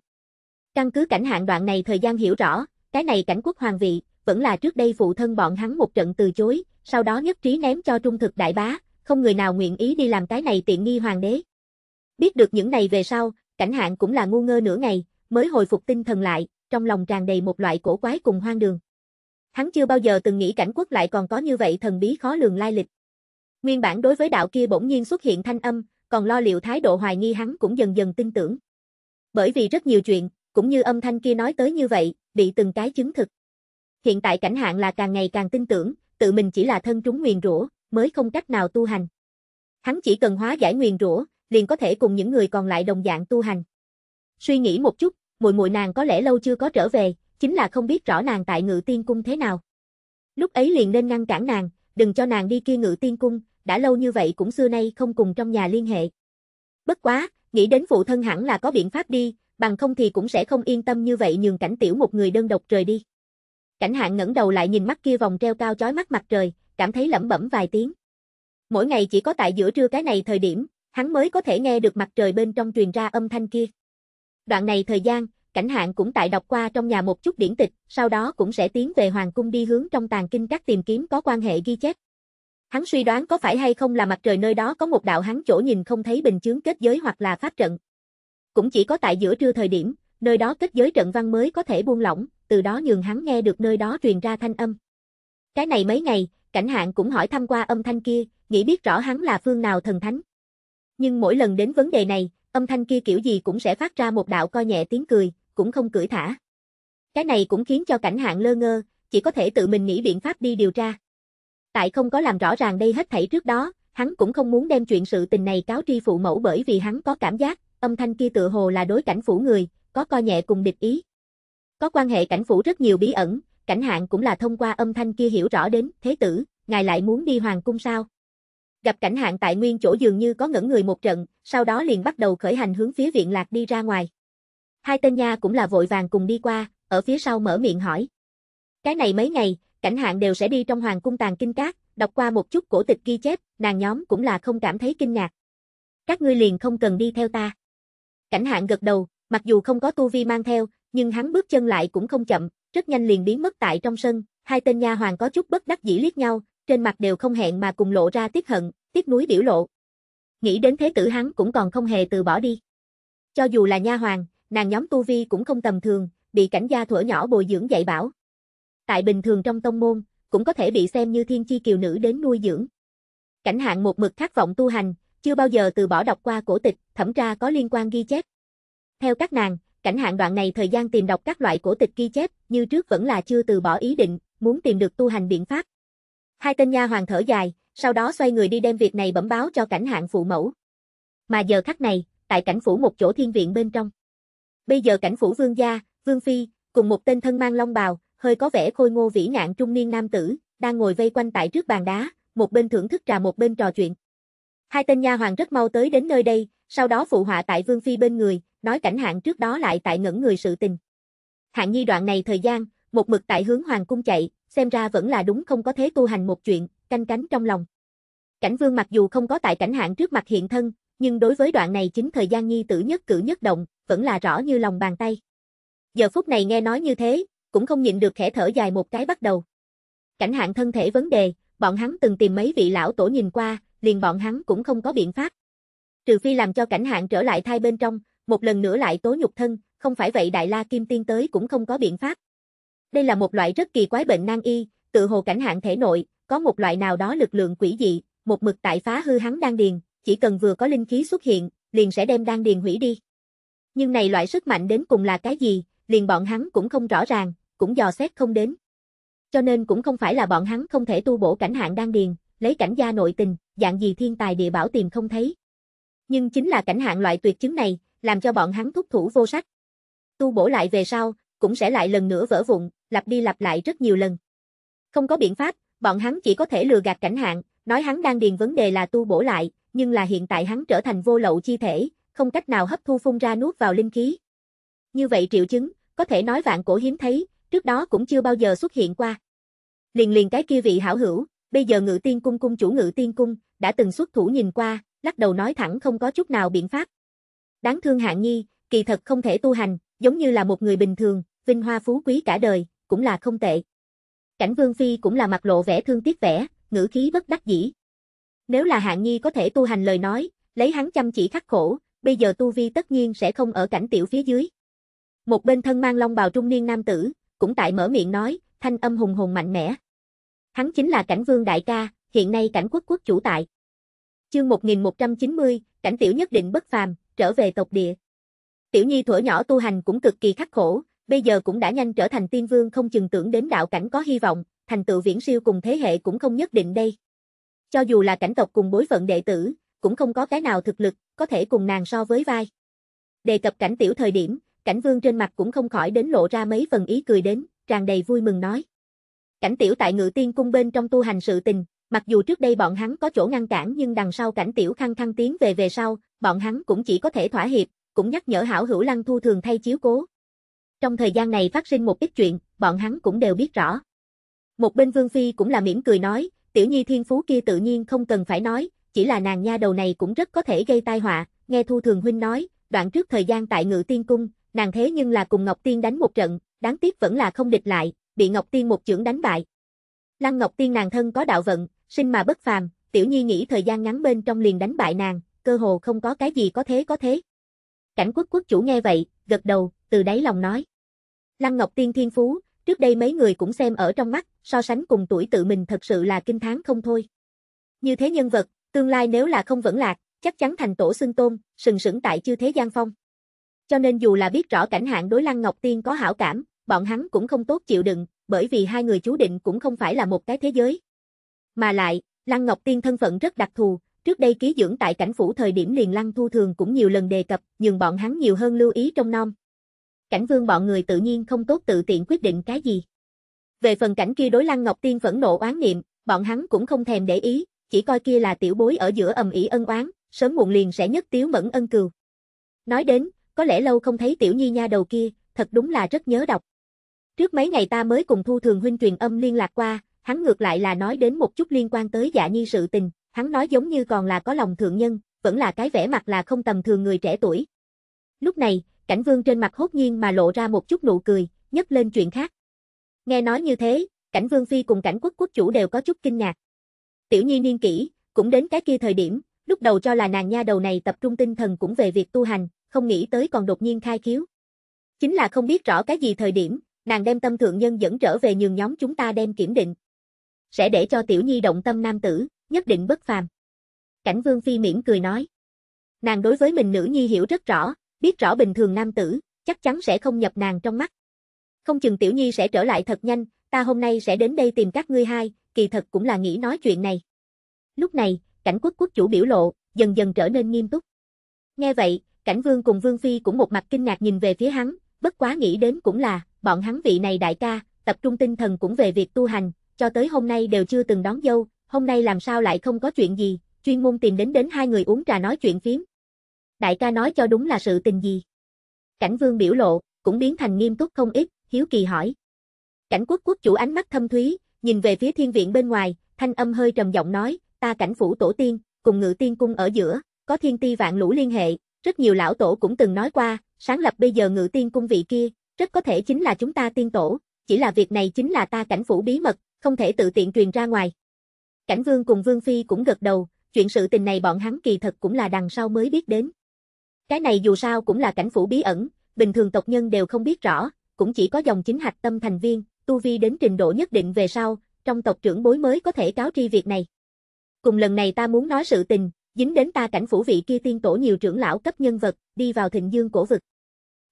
Căn cứ cảnh hạn đoạn này thời gian hiểu rõ, cái này cảnh quốc hoàng vị, vẫn là trước đây phụ thân bọn hắn một trận từ chối, sau đó nhất trí ném cho trung thực đại bá, không người nào nguyện ý đi làm cái này tiện nghi hoàng đế. Biết được những này về sau, cảnh hạn cũng là ngu ngơ nửa ngày, mới hồi phục tinh thần lại, trong lòng tràn đầy một loại cổ quái cùng hoang đường. Hắn chưa bao giờ từng nghĩ cảnh quốc lại còn có như vậy thần bí khó lường lai lịch. Nguyên bản đối với đạo kia bỗng nhiên xuất hiện thanh âm, còn lo liệu thái độ hoài nghi hắn cũng dần dần tin tưởng. Bởi vì rất nhiều chuyện, cũng như âm thanh kia nói tới như vậy, bị từng cái chứng thực. Hiện tại cảnh hạn là càng ngày càng tin tưởng, tự mình chỉ là thân trúng nguyền rủa, mới không cách nào tu hành. Hắn chỉ cần hóa giải nguyền rủa, liền có thể cùng những người còn lại đồng dạng tu hành. Suy nghĩ một chút, mùi mùi nàng có lẽ lâu chưa có trở về, chính là không biết rõ nàng tại Ngự Tiên cung thế nào. Lúc ấy liền nên ngăn cản nàng, đừng cho nàng đi kia Ngự Tiên cung, đã lâu như vậy cũng xưa nay không cùng trong nhà liên hệ. Bất quá, nghĩ đến phụ thân hẳn là có biện pháp đi, bằng không thì cũng sẽ không yên tâm như vậy nhường cảnh tiểu một người đơn độc rời đi. Cảnh hạng ngẩng đầu lại nhìn mắt kia vòng treo cao chói mắt mặt trời, cảm thấy lẩm bẩm vài tiếng. Mỗi ngày chỉ có tại giữa trưa cái này thời điểm, hắn mới có thể nghe được mặt trời bên trong truyền ra âm thanh kia. Đoạn này thời gian, cảnh hạng cũng tại đọc qua trong nhà một chút điển tịch, sau đó cũng sẽ tiến về hoàng cung đi hướng trong tàng kinh các tìm kiếm có quan hệ ghi chép. Hắn suy đoán có phải hay không là mặt trời nơi đó có một đạo hắn chỗ nhìn không thấy bình chướng kết giới hoặc là phát trận. Cũng chỉ có tại giữa trưa thời điểm, nơi đó kết giới trận văn mới có thể buông lỏng, từ đó nhường hắn nghe được nơi đó truyền ra thanh âm. Cái này mấy ngày, cảnh hạn cũng hỏi thăm qua âm thanh kia, nghĩ biết rõ hắn là phương nào thần thánh. Nhưng mỗi lần đến vấn đề này, âm thanh kia kiểu gì cũng sẽ phát ra một đạo coi nhẹ tiếng cười, cũng không cười thả. Cái này cũng khiến cho cảnh hạn lơ ngơ, chỉ có thể tự mình nghĩ biện pháp đi điều tra. Tại không có làm rõ ràng đây hết thảy trước đó, hắn cũng không muốn đem chuyện sự tình này cáo tri phụ mẫu bởi vì hắn có cảm giác, âm thanh kia tựa hồ là đối cảnh phủ người, có coi nhẹ cùng địch ý. Có quan hệ cảnh phủ rất nhiều bí ẩn, cảnh hạng cũng là thông qua âm thanh kia hiểu rõ đến, thế tử, ngài lại muốn đi hoàng cung sao? Gặp cảnh hạng tại nguyên chỗ dường như có ngẩn người một trận, sau đó liền bắt đầu khởi hành hướng phía viện lạc đi ra ngoài. Hai tên nha cũng là vội vàng cùng đi qua, ở phía sau mở miệng hỏi. Cái này mấy ngày, cảnh Hạng đều sẽ đi trong hoàng cung tàn kinh cát, đọc qua một chút cổ tịch ghi chép, nàng nhóm cũng là không cảm thấy kinh ngạc. Các ngươi liền không cần đi theo ta. Cảnh Hạng gật đầu, mặc dù không có tu vi mang theo, nhưng hắn bước chân lại cũng không chậm, rất nhanh liền biến mất tại trong sân, hai tên nha hoàng có chút bất đắc dĩ liếc nhau, trên mặt đều không hẹn mà cùng lộ ra tiếc hận, tiếc núi biểu lộ. Nghĩ đến thế tử hắn cũng còn không hề từ bỏ đi. Cho dù là nha hoàng, nàng nhóm tu vi cũng không tầm thường, bị cảnh gia thuở nhỏ bồi dưỡng dạy bảo, tại bình thường trong tông môn, cũng có thể bị xem như thiên chi kiều nữ đến nuôi dưỡng. Cảnh hạng một mực khát vọng tu hành, chưa bao giờ từ bỏ đọc qua cổ tịch, thẩm tra có liên quan ghi chép. Theo các nàng, cảnh hạng đoạn này thời gian tìm đọc các loại cổ tịch ghi chép, như trước vẫn là chưa từ bỏ ý định, muốn tìm được tu hành biện pháp. Hai tên nha hoàng thở dài, sau đó xoay người đi đem việc này bẩm báo cho cảnh hạng phụ mẫu. Mà giờ khắc này, tại cảnh phủ một chỗ thiên viện bên trong. Bây giờ cảnh phủ vương gia, vương phi, cùng một tên thân mang long bào, hơi có vẻ khôi ngô vĩ ngạn trung niên nam tử, đang ngồi vây quanh tại trước bàn đá, một bên thưởng thức trà một bên trò chuyện. Hai tên nha hoàng rất mau tới đến nơi đây, sau đó phụ họa tại Vương Phi bên người, nói cảnh hạng trước đó lại tại ngẩn người sự tình. Hạng nhi đoạn này thời gian, một mực tại hướng hoàng cung chạy, xem ra vẫn là đúng không có thế tu hành một chuyện, canh cánh trong lòng. Cảnh vương mặc dù không có tại cảnh hạng trước mặt hiện thân, nhưng đối với đoạn này chính thời gian nhi tử nhất cử nhất động, vẫn là rõ như lòng bàn tay. Giờ phút này nghe nói như thế, cũng không nhịn được khẽ thở dài một cái bắt đầu. Cảnh hạn thân thể vấn đề, bọn hắn từng tìm mấy vị lão tổ nhìn qua, liền bọn hắn cũng không có biện pháp. Trừ phi làm cho cảnh hạn trở lại thai bên trong, một lần nữa lại tố nhục thân, không phải vậy Đại La Kim Tiên tới cũng không có biện pháp. Đây là một loại rất kỳ quái bệnh nan y, tự hồ cảnh hạn thể nội, có một loại nào đó lực lượng quỷ dị, một mực tại phá hư hắn đang điền, chỉ cần vừa có linh khí xuất hiện, liền sẽ đem đang điền hủy đi. Nhưng này loại sức mạnh đến cùng là cái gì, liền bọn hắn cũng không rõ ràng, cũng dò xét không đến. Cho nên cũng không phải là bọn hắn không thể tu bổ cảnh hạng đan điền, lấy cảnh gia nội tình, dạng gì thiên tài địa bảo tìm không thấy. Nhưng chính là cảnh hạng loại tuyệt chứng này, làm cho bọn hắn thúc thủ vô sắc Tu bổ lại về sau, cũng sẽ lại lần nữa vỡ vụn, lặp đi lặp lại rất nhiều lần. Không có biện pháp, bọn hắn chỉ có thể lừa gạt cảnh hạng, nói hắn đang điền vấn đề là tu bổ lại, nhưng là hiện tại hắn trở thành vô lậu chi thể, không cách nào hấp thu phun ra nuốt vào linh khí. Như vậy triệu chứng, có thể nói vạn cổ hiếm thấy, trước đó cũng chưa bao giờ xuất hiện qua. Liền liền cái kia vị hảo hữu, bây giờ ngự tiên cung cung chủ ngự tiên cung, đã từng xuất thủ nhìn qua, lắc đầu nói thẳng không có chút nào biện pháp. Đáng thương hạng nhi, kỳ thật không thể tu hành, giống như là một người bình thường, vinh hoa phú quý cả đời, cũng là không tệ. Cảnh vương phi cũng là mặt lộ vẻ thương tiếc vẻ, ngữ khí bất đắc dĩ. Nếu là hạng nhi có thể tu hành lời nói, lấy hắn chăm chỉ khắc khổ, bây giờ tu vi tất nhiên sẽ không ở cảnh tiểu phía dưới. Một bên thân mang long bào trung niên nam tử, cũng tại mở miệng nói, thanh âm hùng hùng mạnh mẽ. Hắn chính là cảnh vương đại ca, hiện nay cảnh quốc quốc chủ tại. Chương 1190, cảnh tiểu nhất định bất phàm, trở về tộc địa. Tiểu nhi thuở nhỏ tu hành cũng cực kỳ khắc khổ, bây giờ cũng đã nhanh trở thành tiên vương không chừng tưởng đến đạo cảnh có hy vọng, thành tựu viễn siêu cùng thế hệ cũng không nhất định đây. Cho dù là cảnh tộc cùng bối phận đệ tử, cũng không có cái nào thực lực, có thể cùng nàng so với vai. Đề cập cảnh tiểu thời điểm, Cảnh vương trên mặt cũng không khỏi đến lộ ra mấy phần ý cười đến, tràn đầy vui mừng nói. Cảnh tiểu tại ngự tiên cung bên trong tu hành sự tình, mặc dù trước đây bọn hắn có chỗ ngăn cản nhưng đằng sau cảnh tiểu khăng khăng tiến về về sau, bọn hắn cũng chỉ có thể thỏa hiệp, cũng nhắc nhở hảo hữu lăng thu thường thay chiếu cố. Trong thời gian này phát sinh một ít chuyện, bọn hắn cũng đều biết rõ. Một bên Vương Phi cũng là mỉm cười nói, tiểu nhi thiên phú kia tự nhiên không cần phải nói, chỉ là nàng nha đầu này cũng rất có thể gây tai họa, nghe thu thường huynh nói, đoạn trước thời gian tại ngự tiên cung, nàng thế nhưng là cùng Ngọc Tiên đánh một trận, đáng tiếc vẫn là không địch lại, bị Ngọc Tiên một chưởng đánh bại. Lăng Ngọc Tiên nàng thân có đạo vận, sinh mà bất phàm, Tiểu Nhi nghĩ thời gian ngắn bên trong liền đánh bại nàng, cơ hồ không có cái gì có thế có thế. Cảnh quốc quốc chủ nghe vậy, gật đầu, từ đáy lòng nói. Lăng Ngọc Tiên thiên phú, trước đây mấy người cũng xem ở trong mắt, so sánh cùng tuổi tự mình thật sự là kinh tháng không thôi. Như thế nhân vật, tương lai nếu là không vẫn lạc, chắc chắn thành tổ xưng tôn, sừng sững tại chư thế gian phong. Cho nên dù là biết rõ cảnh hạn đối Lăng Ngọc Tiên có hảo cảm, bọn hắn cũng không tốt chịu đựng, bởi vì hai người chú định cũng không phải là một cái thế giới. Mà lại, Lăng Ngọc Tiên thân phận rất đặc thù, trước đây ký dưỡng tại cảnh phủ thời điểm liền Lăng Thu Thường cũng nhiều lần đề cập, nhưng bọn hắn nhiều hơn lưu ý trong non. Cảnh vương bọn người tự nhiên không tốt tự tiện quyết định cái gì. Về phần cảnh kia đối Lăng Ngọc Tiên phẫn nộ oán niệm, bọn hắn cũng không thèm để ý, chỉ coi kia là tiểu bối ở giữa ầm ĩ ân oán, sớm muộn liền sẽ nhất tiếu mẫn ân cừu. Nói đến, có lẽ lâu không thấy tiểu nhi nha đầu kia, thật đúng là rất nhớ đọc. Trước mấy ngày ta mới cùng Thu Thường huynh truyền âm liên lạc qua, hắn ngược lại là nói đến một chút liên quan tới dạ nhi sự tình, hắn nói giống như còn là có lòng thượng nhân, vẫn là cái vẻ mặt là không tầm thường người trẻ tuổi. Lúc này, cảnh vương trên mặt hốt nhiên mà lộ ra một chút nụ cười, nhấc lên chuyện khác. Nghe nói như thế, cảnh vương phi cùng cảnh quốc quốc chủ đều có chút kinh ngạc. Tiểu nhi niên kỷ, cũng đến cái kia thời điểm, lúc đầu cho là nàng nha đầu này tập trung tinh thần cũng về việc tu hành, không nghĩ tới còn đột nhiên khai khiếu. Chính là không biết rõ cái gì thời điểm, nàng đem tâm thượng nhân dẫn trở về nhường nhóm chúng ta đem kiểm định. Sẽ để cho tiểu nhi động tâm nam tử, nhất định bất phàm. Cảnh vương phi miễn cười nói. Nàng đối với mình nữ nhi hiểu rất rõ, biết rõ bình thường nam tử, chắc chắn sẽ không nhập nàng trong mắt. Không chừng tiểu nhi sẽ trở lại thật nhanh, ta hôm nay sẽ đến đây tìm các ngươi hai, kỳ thật cũng là nghĩ nói chuyện này. Lúc này, cảnh quốc quốc chủ biểu lộ, dần dần trở nên nghiêm túc. Nghe vậy, Cảnh Vương cùng Vương Phi cũng một mặt kinh ngạc nhìn về phía hắn, bất quá nghĩ đến cũng là, bọn hắn vị này đại ca, tập trung tinh thần cũng về việc tu hành, cho tới hôm nay đều chưa từng đón dâu, hôm nay làm sao lại không có chuyện gì, chuyên môn tìm đến đến hai người uống trà nói chuyện phiếm. Đại ca nói cho đúng là sự tình gì? Cảnh Vương biểu lộ, cũng biến thành nghiêm túc không ít, hiếu kỳ hỏi. Cảnh quốc quốc chủ ánh mắt thâm thúy, nhìn về phía thiên viện bên ngoài, thanh âm hơi trầm giọng nói, ta cảnh phủ tổ tiên, cùng ngự tiên cung ở giữa, có thiên ti vạn lũ liên hệ, rất nhiều lão tổ cũng từng nói qua, sáng lập bây giờ ngự tiên cung vị kia, rất có thể chính là chúng ta tiên tổ, chỉ là việc này chính là ta cảnh phủ bí mật, không thể tự tiện truyền ra ngoài. Cảnh vương cùng vương phi cũng gật đầu, chuyện sự tình này bọn hắn kỳ thật cũng là đằng sau mới biết đến. Cái này dù sao cũng là cảnh phủ bí ẩn, bình thường tộc nhân đều không biết rõ, cũng chỉ có dòng chính hạch tâm thành viên, tu vi đến trình độ nhất định về sau, trong tộc trưởng bối mới có thể cáo tri việc này. Cùng lần này ta muốn nói sự tình, Dính đến ta cảnh phủ vị kia tiên tổ nhiều trưởng lão cấp nhân vật, đi vào thịnh dương cổ vực.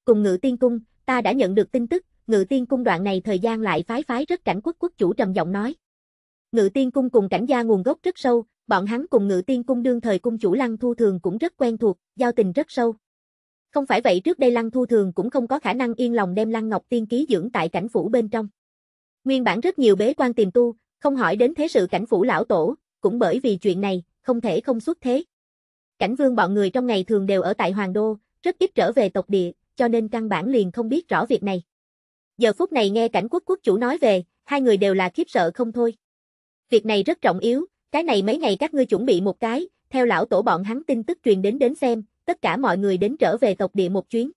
Cùng ngự tiên cung, ta đã nhận được tin tức, ngự tiên cung đoạn này thời gian lại phái phái rất cảnh quốc quốc chủ trầm giọng nói. Ngự tiên cung cùng cảnh gia nguồn gốc rất sâu, bọn hắn cùng ngự tiên cung đương thời cung chủ lăng thu thường cũng rất quen thuộc, giao tình rất sâu. Không phải vậy trước đây Lăng Thu Thường cũng không có khả năng yên lòng đem Lăng Ngọc Tiên ký dưỡng tại cảnh phủ bên trong. Nguyên bản rất nhiều bế quan tìm tu, không hỏi đến thế sự cảnh phủ lão tổ, cũng bởi vì chuyện này, không thể không xuất thế. Cảnh vương bọn người trong ngày thường đều ở tại Hoàng Đô, rất ít trở về tộc địa, cho nên căn bản liền không biết rõ việc này. Giờ phút này nghe cảnh quốc quốc chủ nói về, hai người đều là khiếp sợ không thôi. Việc này rất trọng yếu, cái này mấy ngày các ngươi chuẩn bị một cái, theo lão tổ bọn hắn tin tức truyền đến đến xem, tất cả mọi người đến trở về tộc địa một chuyến.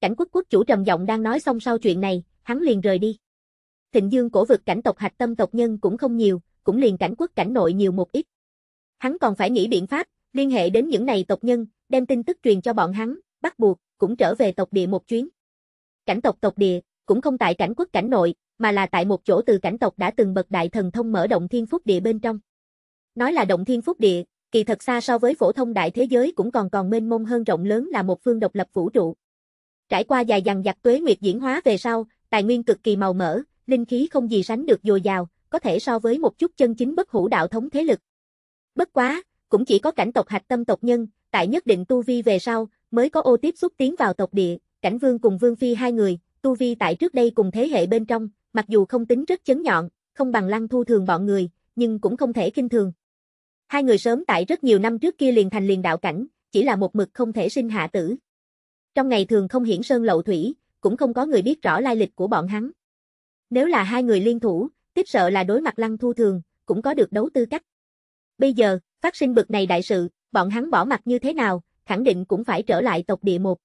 Cảnh quốc quốc chủ trầm giọng đang nói xong sau chuyện này, hắn liền rời đi. Thịnh dương cổ vực cảnh tộc hạch tâm tộc nhân cũng không nhiều, cũng liền cảnh quốc cảnh nội nhiều một ít hắn còn phải nghĩ biện pháp, liên hệ đến những này tộc nhân, đem tin tức truyền cho bọn hắn, bắt buộc, cũng trở về tộc địa một chuyến. Cảnh tộc tộc địa, cũng không tại cảnh quốc cảnh nội, mà là tại một chỗ từ cảnh tộc đã từng bậc đại thần thông mở động thiên phúc địa bên trong. Nói là động thiên phúc địa, kỳ thật xa so với phổ thông đại thế giới cũng còn còn mênh mông hơn rộng lớn là một phương độc lập vũ trụ. Trải qua dài dằng dặc tuế nguyệt diễn hóa về sau, tài nguyên cực kỳ màu mỡ, linh khí không gì sánh được dồi dào, có thể so với một chút chân chính bất hủ đạo thống thế lực. Bất quá, cũng chỉ có cảnh tộc hạch tâm tộc nhân, tại nhất định tu vi về sau, mới có ô tiếp xúc tiến vào tộc địa, cảnh vương cùng vương phi hai người, tu vi tại trước đây cùng thế hệ bên trong, mặc dù không tính rất chấn nhọn, không bằng lăng thu thường bọn người, nhưng cũng không thể kinh thường. Hai người sớm tại rất nhiều năm trước kia liền thành liền đạo cảnh, chỉ là một mực không thể sinh hạ tử. Trong ngày thường không hiển sơn lậu thủy, cũng không có người biết rõ lai lịch của bọn hắn. Nếu là hai người liên thủ, tiếp sợ là đối mặt lăng thu thường, cũng có được đấu tư cách. Bây giờ, phát sinh bực này đại sự, bọn hắn bỏ mặt như thế nào, khẳng định cũng phải trở lại tộc địa một.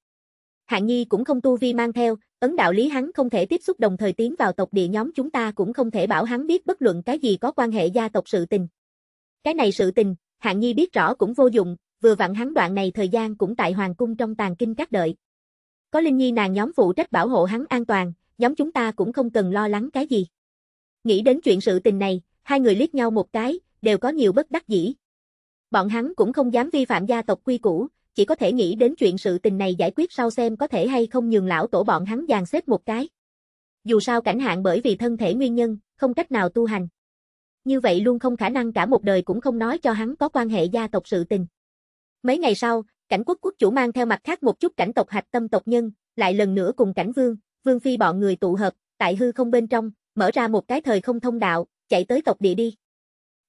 Hạng Nhi cũng không tu vi mang theo, ấn đạo lý hắn không thể tiếp xúc đồng thời tiến vào tộc địa nhóm chúng ta cũng không thể bảo hắn biết bất luận cái gì có quan hệ gia tộc sự tình. Cái này sự tình, Hạng Nhi biết rõ cũng vô dụng, vừa vặn hắn đoạn này thời gian cũng tại Hoàng Cung trong tàn kinh các đợi. Có Linh Nhi nàng nhóm phụ trách bảo hộ hắn an toàn, nhóm chúng ta cũng không cần lo lắng cái gì. Nghĩ đến chuyện sự tình này, hai người liếc nhau một cái, đều có nhiều bất đắc dĩ. Bọn hắn cũng không dám vi phạm gia tộc quy củ, chỉ có thể nghĩ đến chuyện sự tình này giải quyết sau xem có thể hay không nhường lão tổ bọn hắn dàn xếp một cái. Dù sao cảnh hạn bởi vì thân thể nguyên nhân, không cách nào tu hành. Như vậy luôn không khả năng cả một đời cũng không nói cho hắn có quan hệ gia tộc sự tình. Mấy ngày sau, cảnh quốc quốc chủ mang theo mặt khác một chút cảnh tộc hạch tâm tộc nhân, lại lần nữa cùng cảnh vương, vương phi bọn người tụ hợp, tại hư không bên trong, mở ra một cái thời không thông đạo, chạy tới tộc địa đi.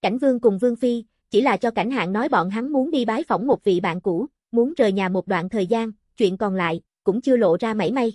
Cảnh Vương cùng Vương Phi, chỉ là cho Cảnh Hạng nói bọn hắn muốn đi bái phỏng một vị bạn cũ, muốn rời nhà một đoạn thời gian, chuyện còn lại, cũng chưa lộ ra mảy may.